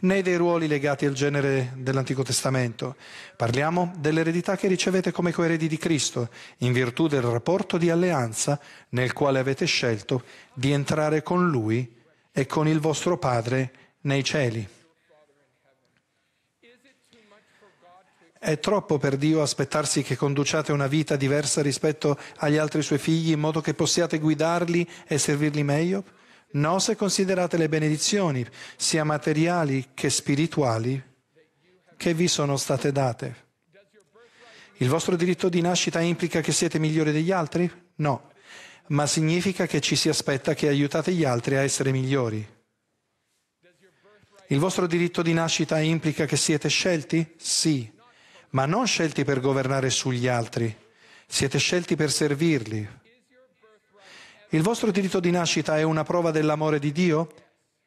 né dei ruoli legati al genere dell'Antico Testamento. Parliamo dell'eredità che ricevete come coeredi di Cristo, in virtù del rapporto di alleanza nel quale avete scelto di entrare con Lui e con il vostro Padre nei cieli. È troppo per Dio aspettarsi che conduciate una vita diversa rispetto agli altri suoi figli in modo che possiate guidarli e servirli meglio? No, se considerate le benedizioni, sia materiali che spirituali, che vi sono state date. Il vostro diritto di nascita implica che siete migliori degli altri? No, ma significa che ci si aspetta che aiutate gli altri a essere migliori. Il vostro diritto di nascita implica che siete scelti? Sì ma non scelti per governare sugli altri, siete scelti per servirli. Il vostro diritto di nascita è una prova dell'amore di Dio?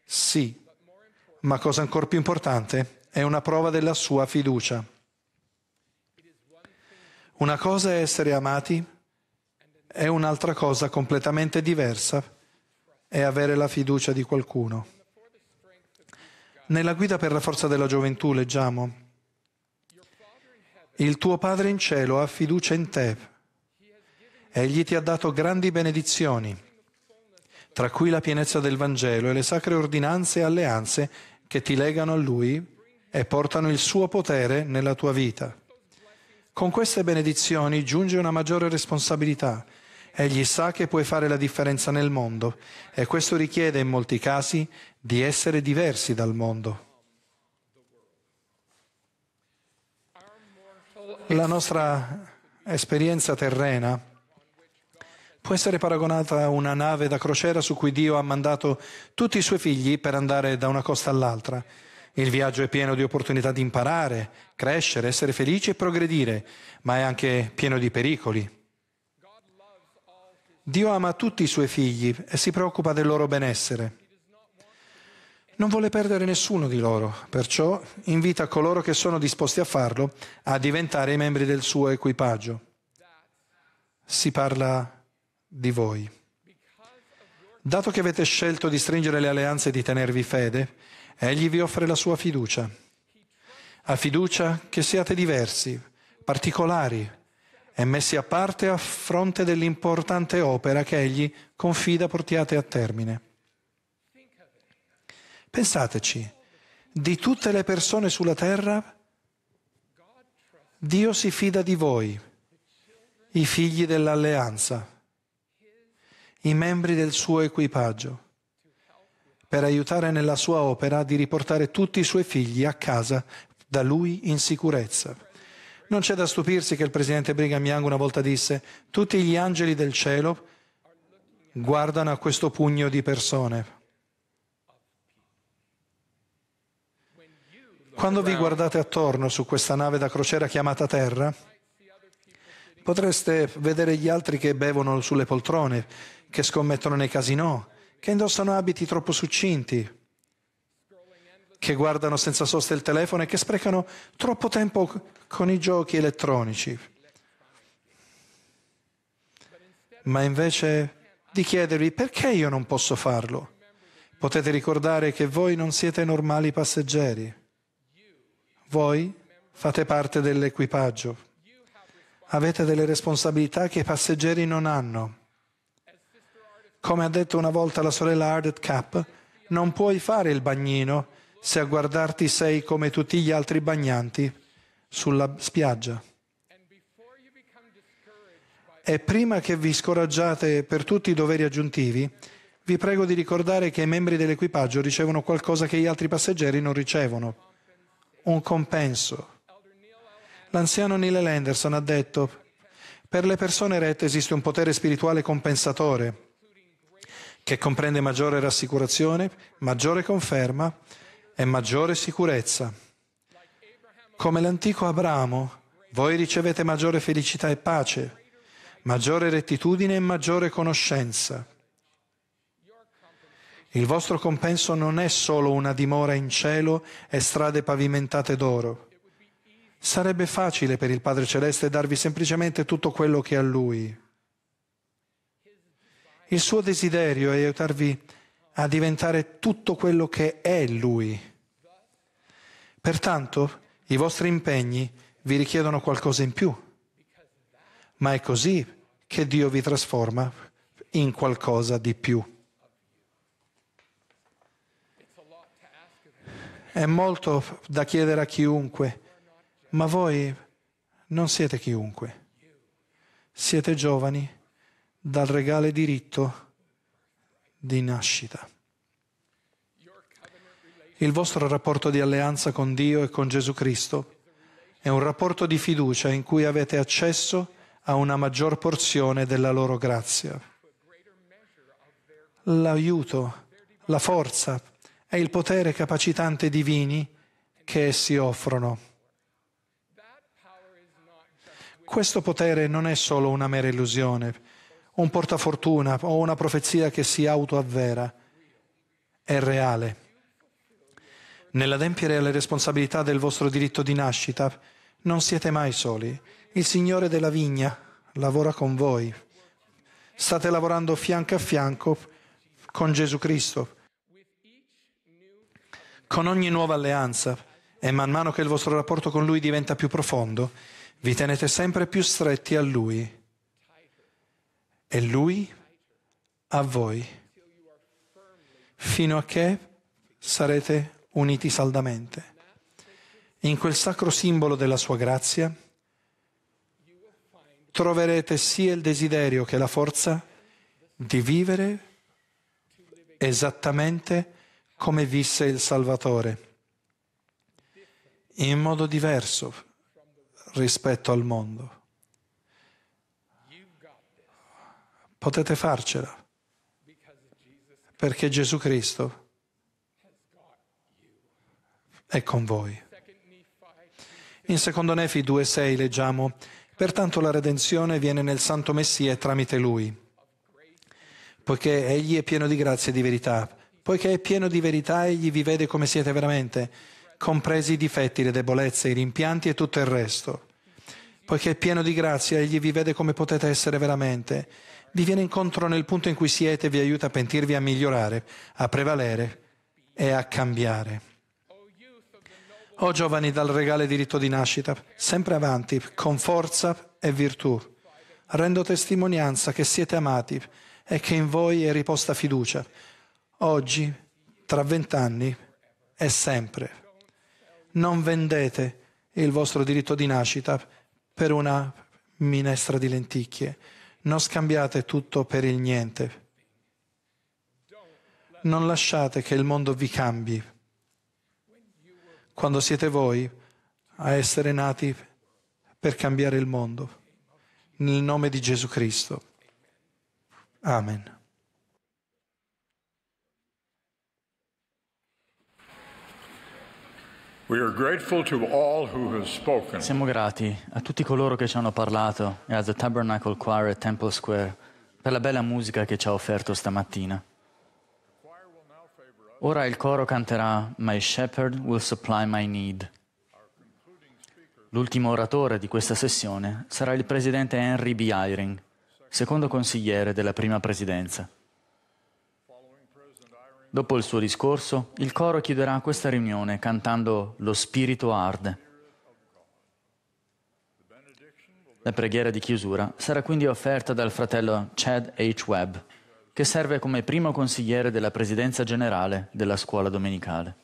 Sì, ma cosa ancora più importante, è una prova della sua fiducia. Una cosa è essere amati, è un'altra cosa completamente diversa, è avere la fiducia di qualcuno. Nella guida per la forza della gioventù leggiamo, il tuo Padre in cielo ha fiducia in te. Egli ti ha dato grandi benedizioni, tra cui la pienezza del Vangelo e le sacre ordinanze e alleanze che ti legano a Lui e portano il suo potere nella tua vita. Con queste benedizioni giunge una maggiore responsabilità. Egli sa che puoi fare la differenza nel mondo e questo richiede in molti casi di essere diversi dal mondo. la nostra esperienza terrena può essere paragonata a una nave da crociera su cui Dio ha mandato tutti i suoi figli per andare da una costa all'altra. Il viaggio è pieno di opportunità di imparare, crescere, essere felici e progredire, ma è anche pieno di pericoli. Dio ama tutti i suoi figli e si preoccupa del loro benessere. Non vuole perdere nessuno di loro, perciò invita coloro che sono disposti a farlo a diventare membri del suo equipaggio. Si parla di voi. Dato che avete scelto di stringere le alleanze e di tenervi fede, egli vi offre la sua fiducia. Ha fiducia che siate diversi, particolari e messi a parte a fronte dell'importante opera che egli confida portiate a termine. Pensateci, di tutte le persone sulla terra, Dio si fida di voi, i figli dell'alleanza, i membri del suo equipaggio, per aiutare nella sua opera di riportare tutti i suoi figli a casa da lui in sicurezza. Non c'è da stupirsi che il presidente Brigham Young una volta disse tutti gli angeli del cielo guardano a questo pugno di persone Quando vi guardate attorno su questa nave da crociera chiamata Terra, potreste vedere gli altri che bevono sulle poltrone, che scommettono nei casinò, che indossano abiti troppo succinti, che guardano senza sosta il telefono e che sprecano troppo tempo con i giochi elettronici. Ma invece di chiedervi perché io non posso farlo, potete ricordare che voi non siete normali passeggeri. Voi fate parte dell'equipaggio. Avete delle responsabilità che i passeggeri non hanno. Come ha detto una volta la sorella Ardet Cap, non puoi fare il bagnino se a guardarti sei come tutti gli altri bagnanti sulla spiaggia. E prima che vi scoraggiate per tutti i doveri aggiuntivi, vi prego di ricordare che i membri dell'equipaggio ricevono qualcosa che gli altri passeggeri non ricevono un compenso. L'anziano Neil Anderson ha detto, per le persone rette esiste un potere spirituale compensatore che comprende maggiore rassicurazione, maggiore conferma e maggiore sicurezza. Come l'antico Abramo, voi ricevete maggiore felicità e pace, maggiore rettitudine e maggiore conoscenza. Il vostro compenso non è solo una dimora in cielo e strade pavimentate d'oro. Sarebbe facile per il Padre Celeste darvi semplicemente tutto quello che è a Lui. Il suo desiderio è aiutarvi a diventare tutto quello che è Lui. Pertanto i vostri impegni vi richiedono qualcosa in più, ma è così che Dio vi trasforma in qualcosa di più. È molto da chiedere a chiunque, ma voi non siete chiunque. Siete giovani dal regale diritto di nascita. Il vostro rapporto di alleanza con Dio e con Gesù Cristo è un rapporto di fiducia in cui avete accesso a una maggior porzione della loro grazia. L'aiuto, la forza è il potere capacitante divini che essi offrono. Questo potere non è solo una mera illusione, un portafortuna o una profezia che si autoavvera, è reale. Nell'adempiere alle responsabilità del vostro diritto di nascita, non siete mai soli. Il Signore della vigna lavora con voi. State lavorando fianco a fianco con Gesù Cristo con ogni nuova alleanza e man mano che il vostro rapporto con Lui diventa più profondo, vi tenete sempre più stretti a Lui e Lui a voi, fino a che sarete uniti saldamente. In quel sacro simbolo della sua grazia troverete sia il desiderio che la forza di vivere esattamente come visse il Salvatore, in modo diverso rispetto al mondo. Potete farcela, perché Gesù Cristo è con voi. In secondo Nefi 2,6 leggiamo, Pertanto la redenzione viene nel Santo Messia tramite Lui, poiché Egli è pieno di grazia e di verità poiché è pieno di verità egli vi vede come siete veramente, compresi i difetti, le debolezze, i rimpianti e tutto il resto. Poiché è pieno di grazia, egli vi vede come potete essere veramente, vi viene incontro nel punto in cui siete e vi aiuta a pentirvi, a migliorare, a prevalere e a cambiare. O giovani dal regale diritto di nascita, sempre avanti, con forza e virtù, rendo testimonianza che siete amati e che in voi è riposta fiducia oggi, tra vent'anni e sempre. Non vendete il vostro diritto di nascita per una minestra di lenticchie. Non scambiate tutto per il niente. Non lasciate che il mondo vi cambi. Quando siete voi a essere nati per cambiare il mondo. Nel nome di Gesù Cristo. Amen. Siamo grati a tutti coloro che ci hanno parlato e a Tabernacle Choir at Temple Square per la bella musica che ci ha offerto stamattina. Ora il coro canterà My Shepherd will supply my need. L'ultimo oratore di questa sessione sarà il presidente Henry B. Eyring, secondo consigliere della prima presidenza. Dopo il suo discorso, il coro chiuderà questa riunione cantando Lo Spirito arde. La preghiera di chiusura sarà quindi offerta dal fratello Chad H. Webb, che serve come primo consigliere della presidenza generale della scuola domenicale.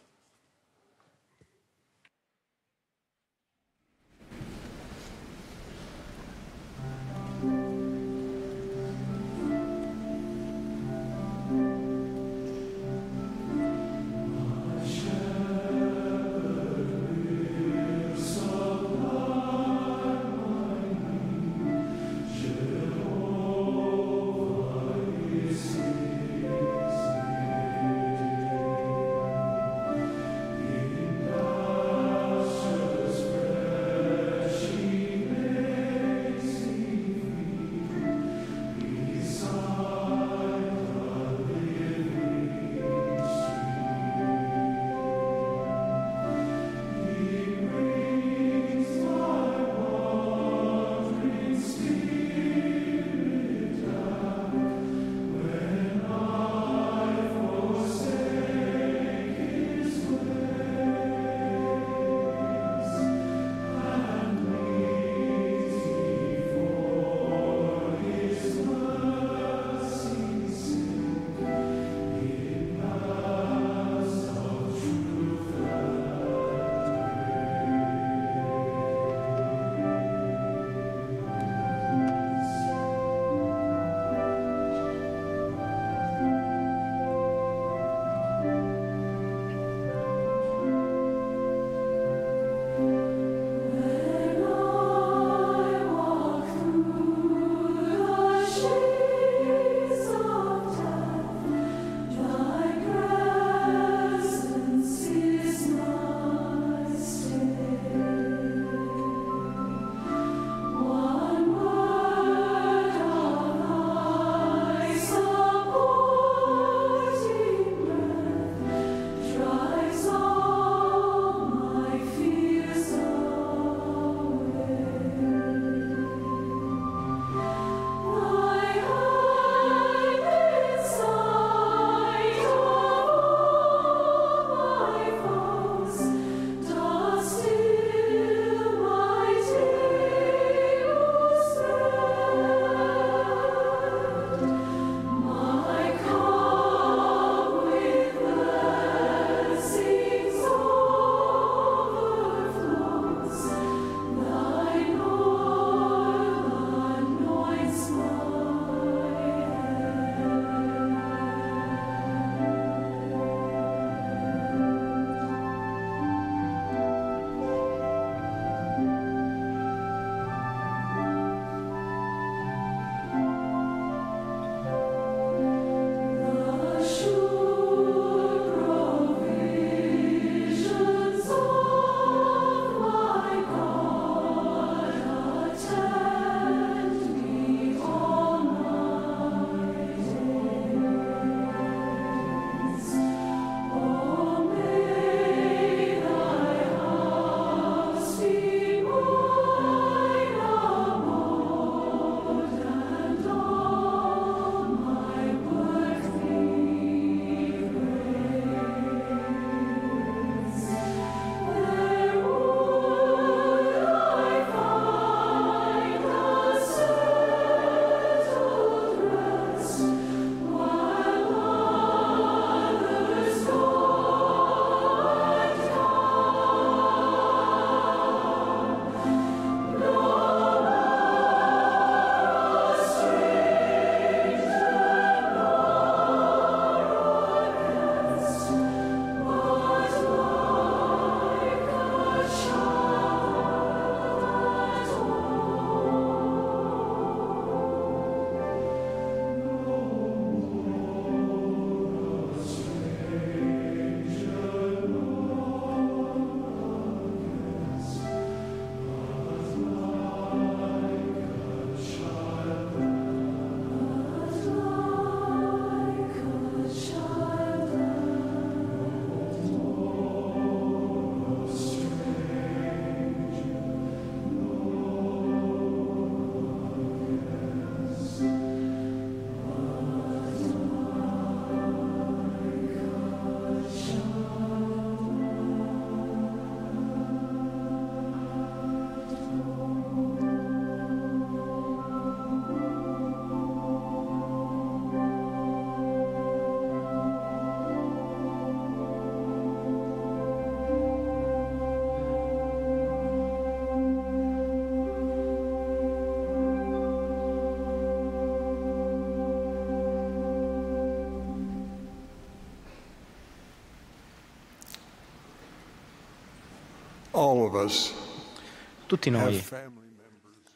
Tutti noi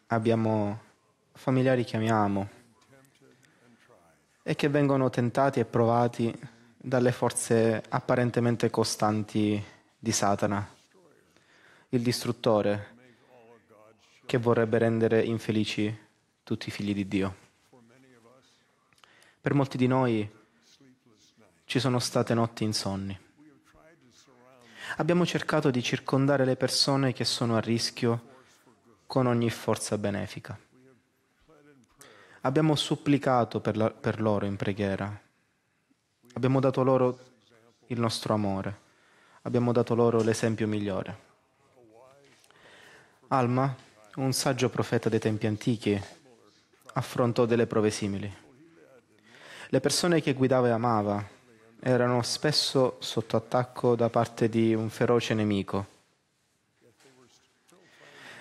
abbiamo familiari che amiamo e che vengono tentati e provati dalle forze apparentemente costanti di Satana, il distruttore che vorrebbe rendere infelici tutti i figli di Dio. Per molti di noi ci sono state notti insonni. Abbiamo cercato di circondare le persone che sono a rischio con ogni forza benefica. Abbiamo supplicato per, la, per loro in preghiera. Abbiamo dato loro il nostro amore. Abbiamo dato loro l'esempio migliore. Alma, un saggio profeta dei tempi antichi, affrontò delle prove simili. Le persone che guidava e amava erano spesso sotto attacco da parte di un feroce nemico.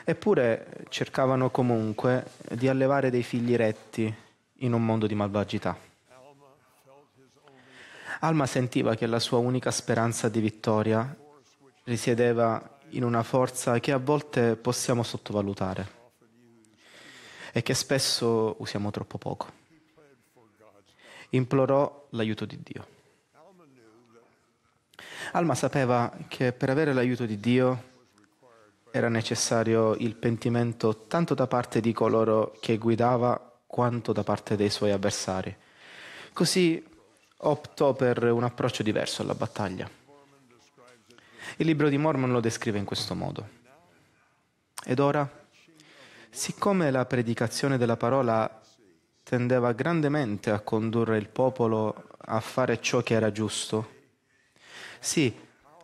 Eppure cercavano comunque di allevare dei figli retti in un mondo di malvagità. Alma sentiva che la sua unica speranza di vittoria risiedeva in una forza che a volte possiamo sottovalutare e che spesso usiamo troppo poco. Implorò l'aiuto di Dio. Alma sapeva che per avere l'aiuto di Dio era necessario il pentimento tanto da parte di coloro che guidava quanto da parte dei suoi avversari. Così optò per un approccio diverso alla battaglia. Il libro di Mormon lo descrive in questo modo. Ed ora, siccome la predicazione della parola tendeva grandemente a condurre il popolo a fare ciò che era giusto, sì,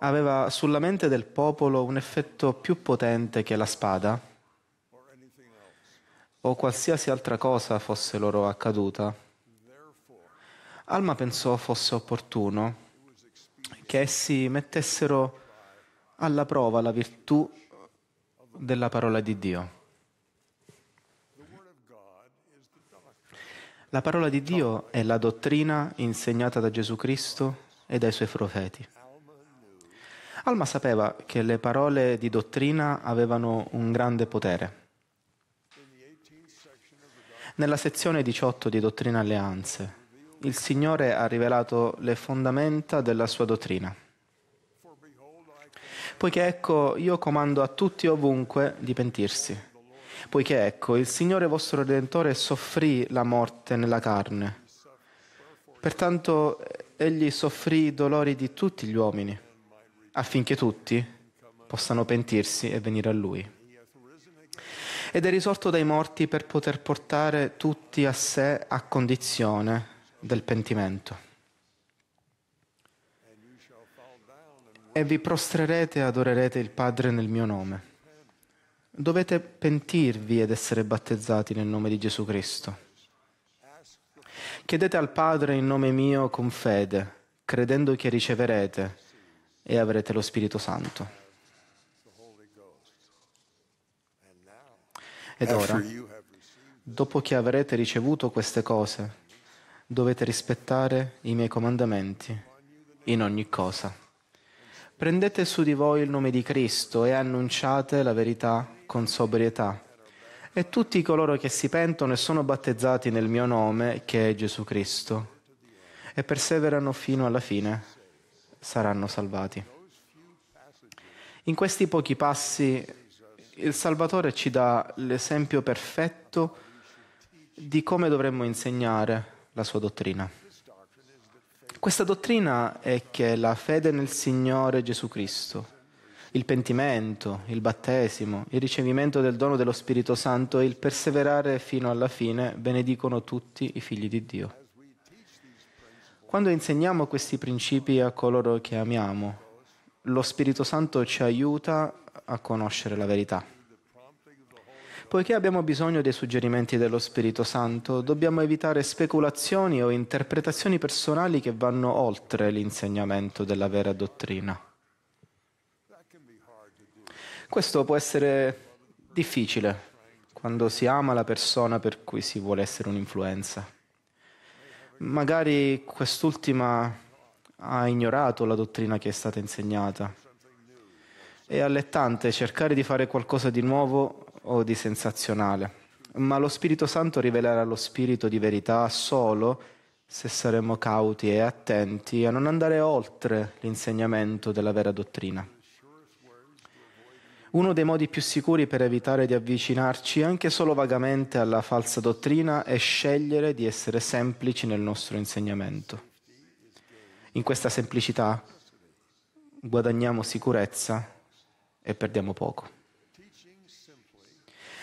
aveva sulla mente del popolo un effetto più potente che la spada o qualsiasi altra cosa fosse loro accaduta. Alma pensò fosse opportuno che essi mettessero alla prova la virtù della parola di Dio. La parola di Dio è la dottrina insegnata da Gesù Cristo e dai suoi profeti. Alma sapeva che le parole di dottrina avevano un grande potere. Nella sezione 18 di Dottrina Alleanze, il Signore ha rivelato le fondamenta della sua dottrina. Poiché ecco, io comando a tutti ovunque di pentirsi. Poiché ecco, il Signore vostro Redentore soffrì la morte nella carne. Pertanto egli soffrì i dolori di tutti gli uomini affinché tutti possano pentirsi e venire a Lui. Ed è risorto dai morti per poter portare tutti a sé a condizione del pentimento. E vi prostrerete e adorerete il Padre nel mio nome. Dovete pentirvi ed essere battezzati nel nome di Gesù Cristo. Chiedete al Padre in nome mio con fede, credendo che riceverete e avrete lo Spirito Santo. Ed ora, dopo che avrete ricevuto queste cose, dovete rispettare i miei comandamenti in ogni cosa. Prendete su di voi il nome di Cristo e annunciate la verità con sobrietà. E tutti coloro che si pentono e sono battezzati nel mio nome, che è Gesù Cristo, e perseverano fino alla fine, saranno salvati. In questi pochi passi il Salvatore ci dà l'esempio perfetto di come dovremmo insegnare la sua dottrina. Questa dottrina è che la fede nel Signore Gesù Cristo, il pentimento, il battesimo, il ricevimento del dono dello Spirito Santo e il perseverare fino alla fine benedicono tutti i figli di Dio. Quando insegniamo questi principi a coloro che amiamo, lo Spirito Santo ci aiuta a conoscere la verità. Poiché abbiamo bisogno dei suggerimenti dello Spirito Santo, dobbiamo evitare speculazioni o interpretazioni personali che vanno oltre l'insegnamento della vera dottrina. Questo può essere difficile quando si ama la persona per cui si vuole essere un'influenza. Magari quest'ultima ha ignorato la dottrina che è stata insegnata. È allettante cercare di fare qualcosa di nuovo o di sensazionale, ma lo Spirito Santo rivelerà lo spirito di verità solo se saremo cauti e attenti a non andare oltre l'insegnamento della vera dottrina. Uno dei modi più sicuri per evitare di avvicinarci anche solo vagamente alla falsa dottrina è scegliere di essere semplici nel nostro insegnamento. In questa semplicità guadagniamo sicurezza e perdiamo poco.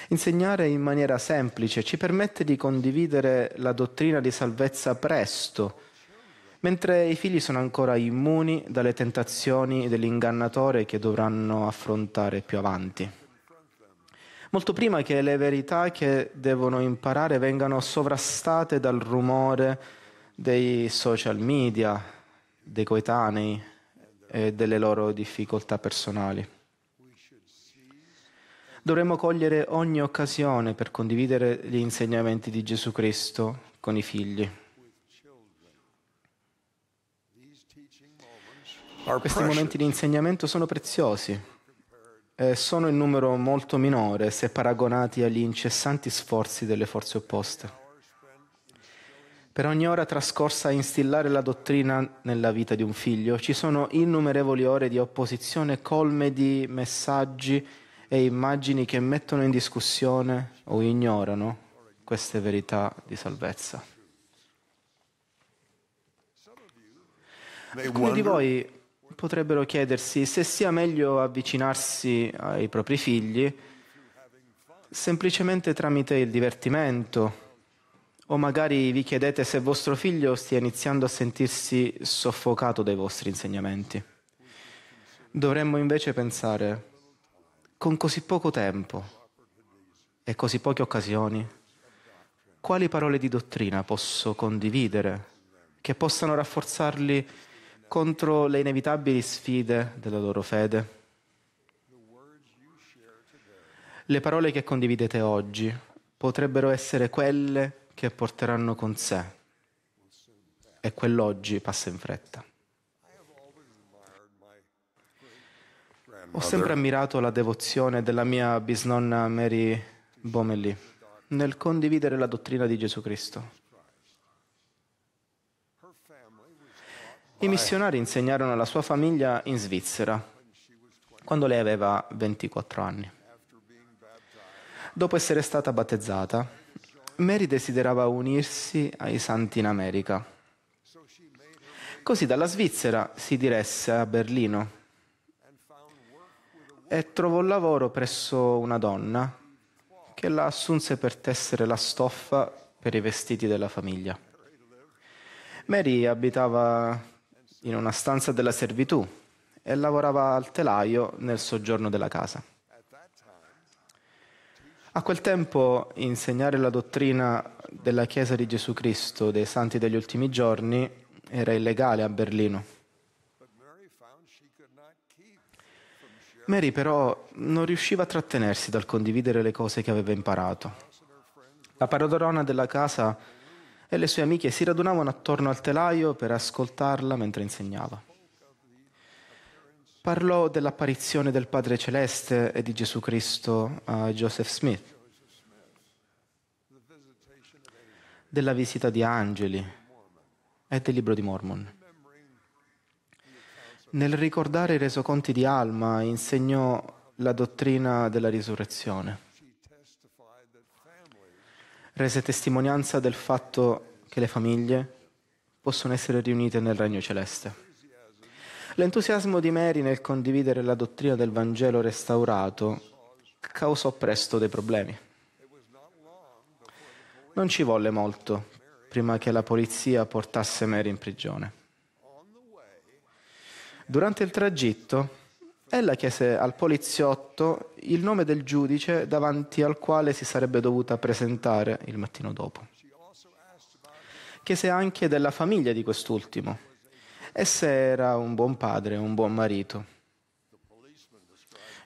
Insegnare in maniera semplice ci permette di condividere la dottrina di salvezza presto, mentre i figli sono ancora immuni dalle tentazioni dell'ingannatore che dovranno affrontare più avanti. Molto prima che le verità che devono imparare vengano sovrastate dal rumore dei social media, dei coetanei e delle loro difficoltà personali dovremmo cogliere ogni occasione per condividere gli insegnamenti di Gesù Cristo con i figli. Questi momenti di insegnamento sono preziosi. Eh, sono in numero molto minore se paragonati agli incessanti sforzi delle forze opposte. Per ogni ora trascorsa a instillare la dottrina nella vita di un figlio ci sono innumerevoli ore di opposizione colme di messaggi e immagini che mettono in discussione o ignorano queste verità di salvezza. Alcuni di voi potrebbero chiedersi se sia meglio avvicinarsi ai propri figli semplicemente tramite il divertimento o magari vi chiedete se vostro figlio stia iniziando a sentirsi soffocato dai vostri insegnamenti. Dovremmo invece pensare, con così poco tempo e così poche occasioni, quali parole di dottrina posso condividere che possano rafforzarli contro le inevitabili sfide della loro fede. Le parole che condividete oggi potrebbero essere quelle che porteranno con sé e quell'oggi passa in fretta. Ho sempre ammirato la devozione della mia bisnonna Mary Bomelly nel condividere la dottrina di Gesù Cristo. I missionari insegnarono alla sua famiglia in Svizzera, quando lei aveva 24 anni. Dopo essere stata battezzata, Mary desiderava unirsi ai santi in America. Così dalla Svizzera si diresse a Berlino e trovò lavoro presso una donna che la assunse per tessere la stoffa per i vestiti della famiglia. Mary abitava in una stanza della servitù e lavorava al telaio nel soggiorno della casa. A quel tempo insegnare la dottrina della Chiesa di Gesù Cristo, dei santi degli ultimi giorni, era illegale a Berlino. Mary però non riusciva a trattenersi dal condividere le cose che aveva imparato. La padrona della casa e le sue amiche si radunavano attorno al telaio per ascoltarla mentre insegnava. Parlò dell'apparizione del Padre Celeste e di Gesù Cristo a Joseph Smith, della visita di angeli e del libro di Mormon. Nel ricordare i resoconti di Alma insegnò la dottrina della risurrezione rese testimonianza del fatto che le famiglie possono essere riunite nel Regno Celeste. L'entusiasmo di Mary nel condividere la dottrina del Vangelo restaurato causò presto dei problemi. Non ci volle molto prima che la polizia portasse Mary in prigione. Durante il tragitto, Ella chiese al poliziotto il nome del giudice davanti al quale si sarebbe dovuta presentare il mattino dopo. Chiese anche della famiglia di quest'ultimo e se era un buon padre, un buon marito.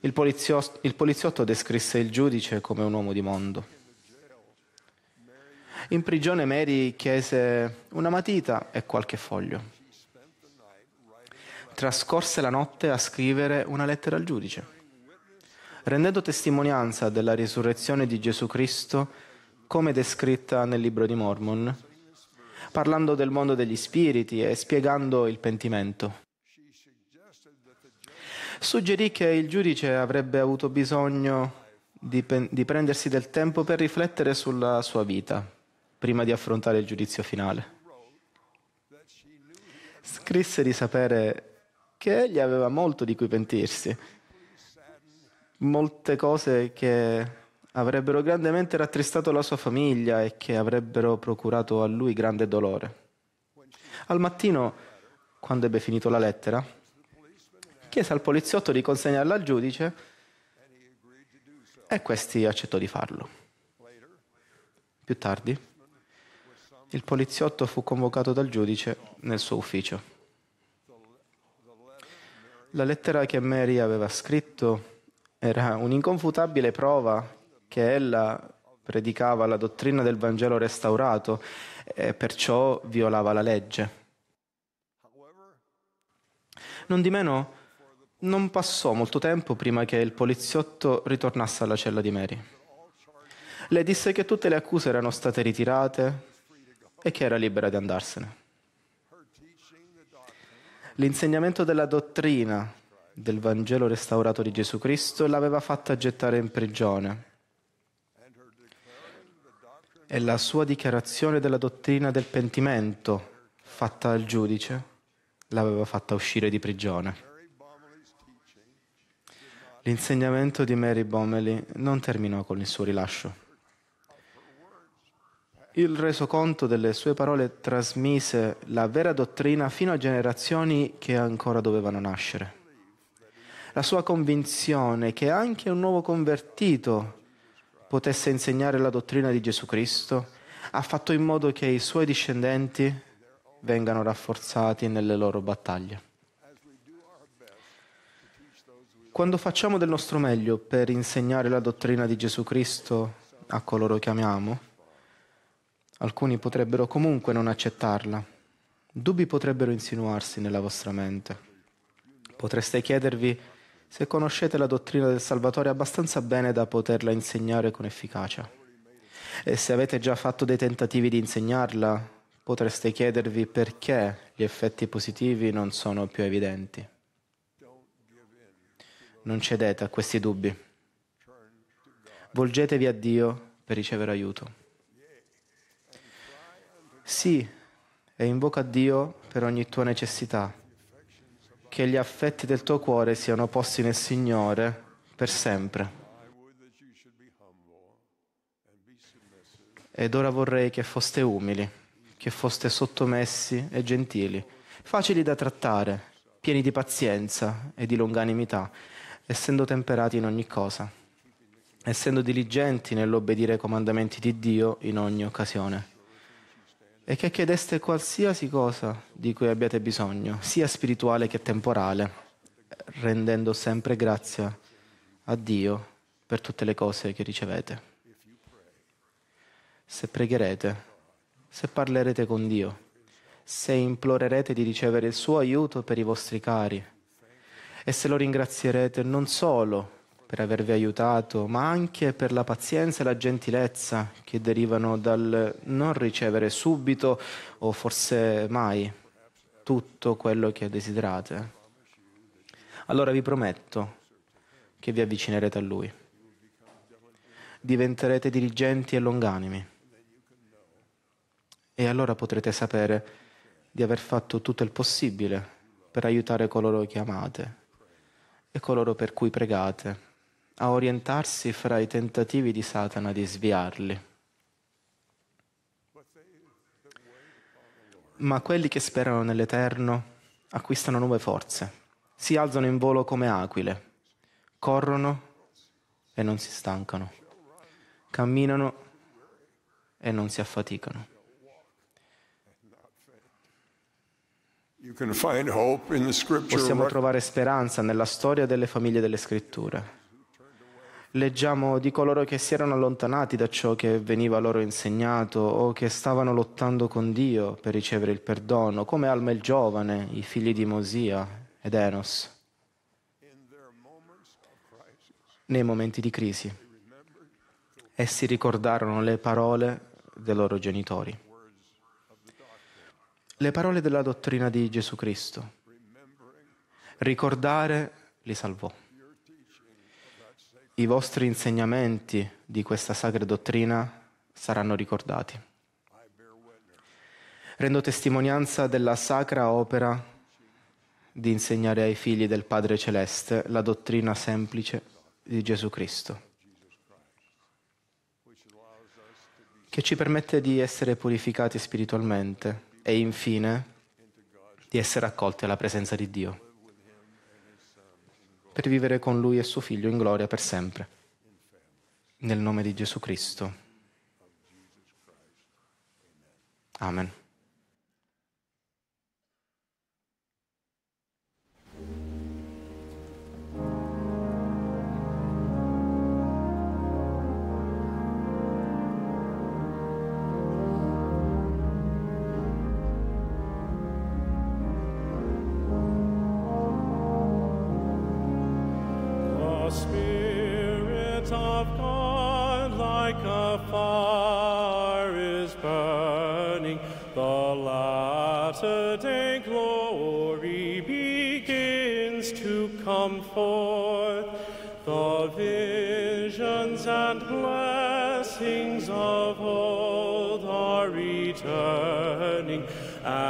Il poliziotto, il poliziotto descrisse il giudice come un uomo di mondo. In prigione Mary chiese una matita e qualche foglio trascorse la notte a scrivere una lettera al giudice, rendendo testimonianza della risurrezione di Gesù Cristo come descritta nel libro di Mormon, parlando del mondo degli spiriti e spiegando il pentimento. Suggerì che il giudice avrebbe avuto bisogno di, pen- di prendersi del tempo per riflettere sulla sua vita prima di affrontare il giudizio finale scrisse di sapere che egli aveva molto di cui pentirsi, molte cose che avrebbero grandemente rattristato la sua famiglia e che avrebbero procurato a lui grande dolore. Al mattino, quando ebbe finito la lettera, chiese al poliziotto di consegnarla al giudice e questi accettò di farlo. Più tardi, il poliziotto fu convocato dal giudice nel suo ufficio. La lettera che Mary aveva scritto era un'inconfutabile prova che ella predicava la dottrina del Vangelo restaurato e perciò violava la legge. Non di meno, non passò molto tempo prima che il poliziotto ritornasse alla cella di Mary. Le disse che tutte le accuse erano state ritirate e che era libera di andarsene. L'insegnamento della dottrina del Vangelo restaurato di Gesù Cristo l'aveva fatta gettare in prigione. E la sua dichiarazione della dottrina del pentimento fatta al giudice l'aveva fatta uscire di prigione. L'insegnamento di Mary Bomeli non terminò con il suo rilascio. Il resoconto delle sue parole trasmise la vera dottrina fino a generazioni che ancora dovevano nascere. La sua convinzione che anche un nuovo convertito potesse insegnare la dottrina di Gesù Cristo ha fatto in modo che i suoi discendenti vengano rafforzati nelle loro battaglie. Quando facciamo del nostro meglio per insegnare la dottrina di Gesù Cristo a coloro che amiamo, Alcuni potrebbero comunque non accettarla. Dubbi potrebbero insinuarsi nella vostra mente. Potreste chiedervi se conoscete la dottrina del Salvatore abbastanza bene da poterla insegnare con efficacia. E se avete già fatto dei tentativi di insegnarla, potreste chiedervi perché gli effetti positivi non sono più evidenti. Non cedete a questi dubbi. Volgetevi a Dio per ricevere aiuto. Sì, e invoca Dio per ogni tua necessità. Che gli affetti del tuo cuore siano posti nel Signore per sempre. Ed ora vorrei che foste umili, che foste sottomessi e gentili, facili da trattare, pieni di pazienza e di longanimità, essendo temperati in ogni cosa, essendo diligenti nell'obbedire ai comandamenti di Dio in ogni occasione e che chiedeste qualsiasi cosa di cui abbiate bisogno, sia spirituale che temporale, rendendo sempre grazia a Dio per tutte le cose che ricevete. Se pregherete, se parlerete con Dio, se implorerete di ricevere il suo aiuto per i vostri cari e se lo ringrazierete non solo per avervi aiutato, ma anche per la pazienza e la gentilezza che derivano dal non ricevere subito o forse mai tutto quello che desiderate. Allora vi prometto che vi avvicinerete a Lui. Diventerete diligenti e longanimi. E allora potrete sapere di aver fatto tutto il possibile per aiutare coloro che amate e coloro per cui pregate a orientarsi fra i tentativi di Satana di sviarli. Ma quelli che sperano nell'Eterno acquistano nuove forze, si alzano in volo come aquile, corrono e non si stancano, camminano e non si affaticano. Possiamo trovare speranza nella storia delle famiglie delle scritture leggiamo di coloro che si erano allontanati da ciò che veniva loro insegnato o che stavano lottando con Dio per ricevere il perdono, come Alma il giovane, i figli di Mosia ed Enos. Nei momenti di crisi, essi ricordarono le parole dei loro genitori, le parole della dottrina di Gesù Cristo. Ricordare li salvò i vostri insegnamenti di questa sacra dottrina saranno ricordati. Rendo testimonianza della sacra opera di insegnare ai figli del Padre Celeste la dottrina semplice di Gesù Cristo, che ci permette di essere purificati spiritualmente e infine di essere accolti alla presenza di Dio per vivere con lui e suo figlio in gloria per sempre. Nel nome di Gesù Cristo. Amen.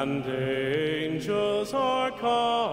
and angels are come.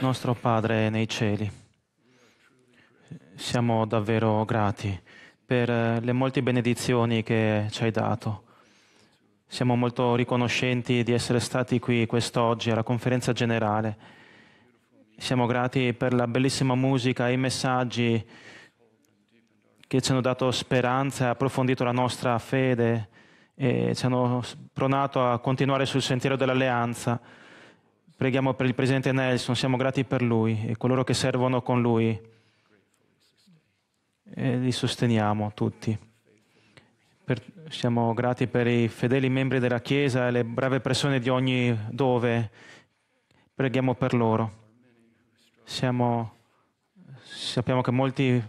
nostro Padre nei cieli, siamo davvero grati per eh, le molte benedizioni che ci hai dato. Siamo molto riconoscenti di essere stati qui quest'oggi alla conferenza generale. Siamo grati per la bellissima musica e i messaggi che ci hanno dato speranza, e approfondito la nostra fede e ci hanno pronato a continuare sul sentiero dell'alleanza Preghiamo per il presidente Nelson, siamo grati per lui e coloro che servono con lui. E li sosteniamo tutti. Per, siamo grati per i fedeli membri della Chiesa e le brave persone di ogni dove. Preghiamo per loro. Siamo, sappiamo che molti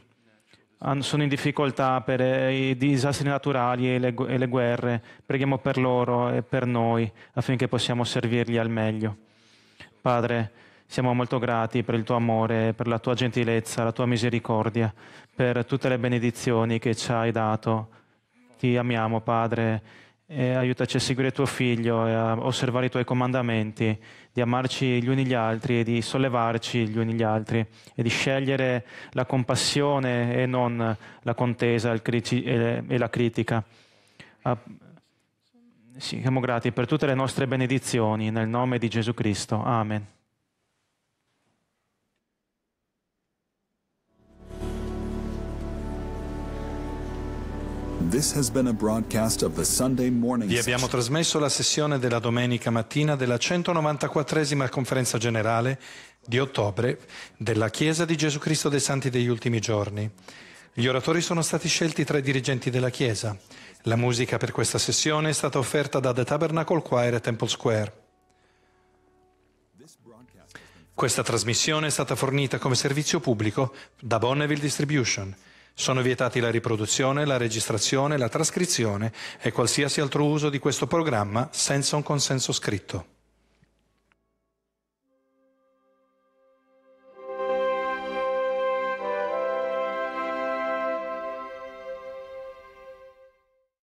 sono in difficoltà per eh, i disastri naturali e le, e le guerre. Preghiamo per loro e per noi affinché possiamo servirli al meglio. Padre, siamo molto grati per il tuo amore, per la tua gentilezza, la tua misericordia, per tutte le benedizioni che ci hai dato. Ti amiamo, Padre, e aiutaci a seguire tuo Figlio e a osservare i tuoi comandamenti, di amarci gli uni gli altri e di sollevarci gli uni gli altri e di scegliere la compassione e non la contesa e la critica siamo grati per tutte le nostre benedizioni, nel nome di Gesù Cristo. Amen. Vi abbiamo trasmesso la sessione della domenica mattina della 194esima conferenza generale di ottobre della Chiesa di Gesù Cristo dei Santi degli ultimi giorni. Gli oratori sono stati scelti tra i dirigenti della Chiesa. La musica per questa sessione è stata offerta da The Tabernacle Choir e Temple Square. Questa trasmissione è stata fornita come servizio pubblico da Bonneville Distribution. Sono vietati la riproduzione, la registrazione, la trascrizione e qualsiasi altro uso di questo programma senza un consenso scritto.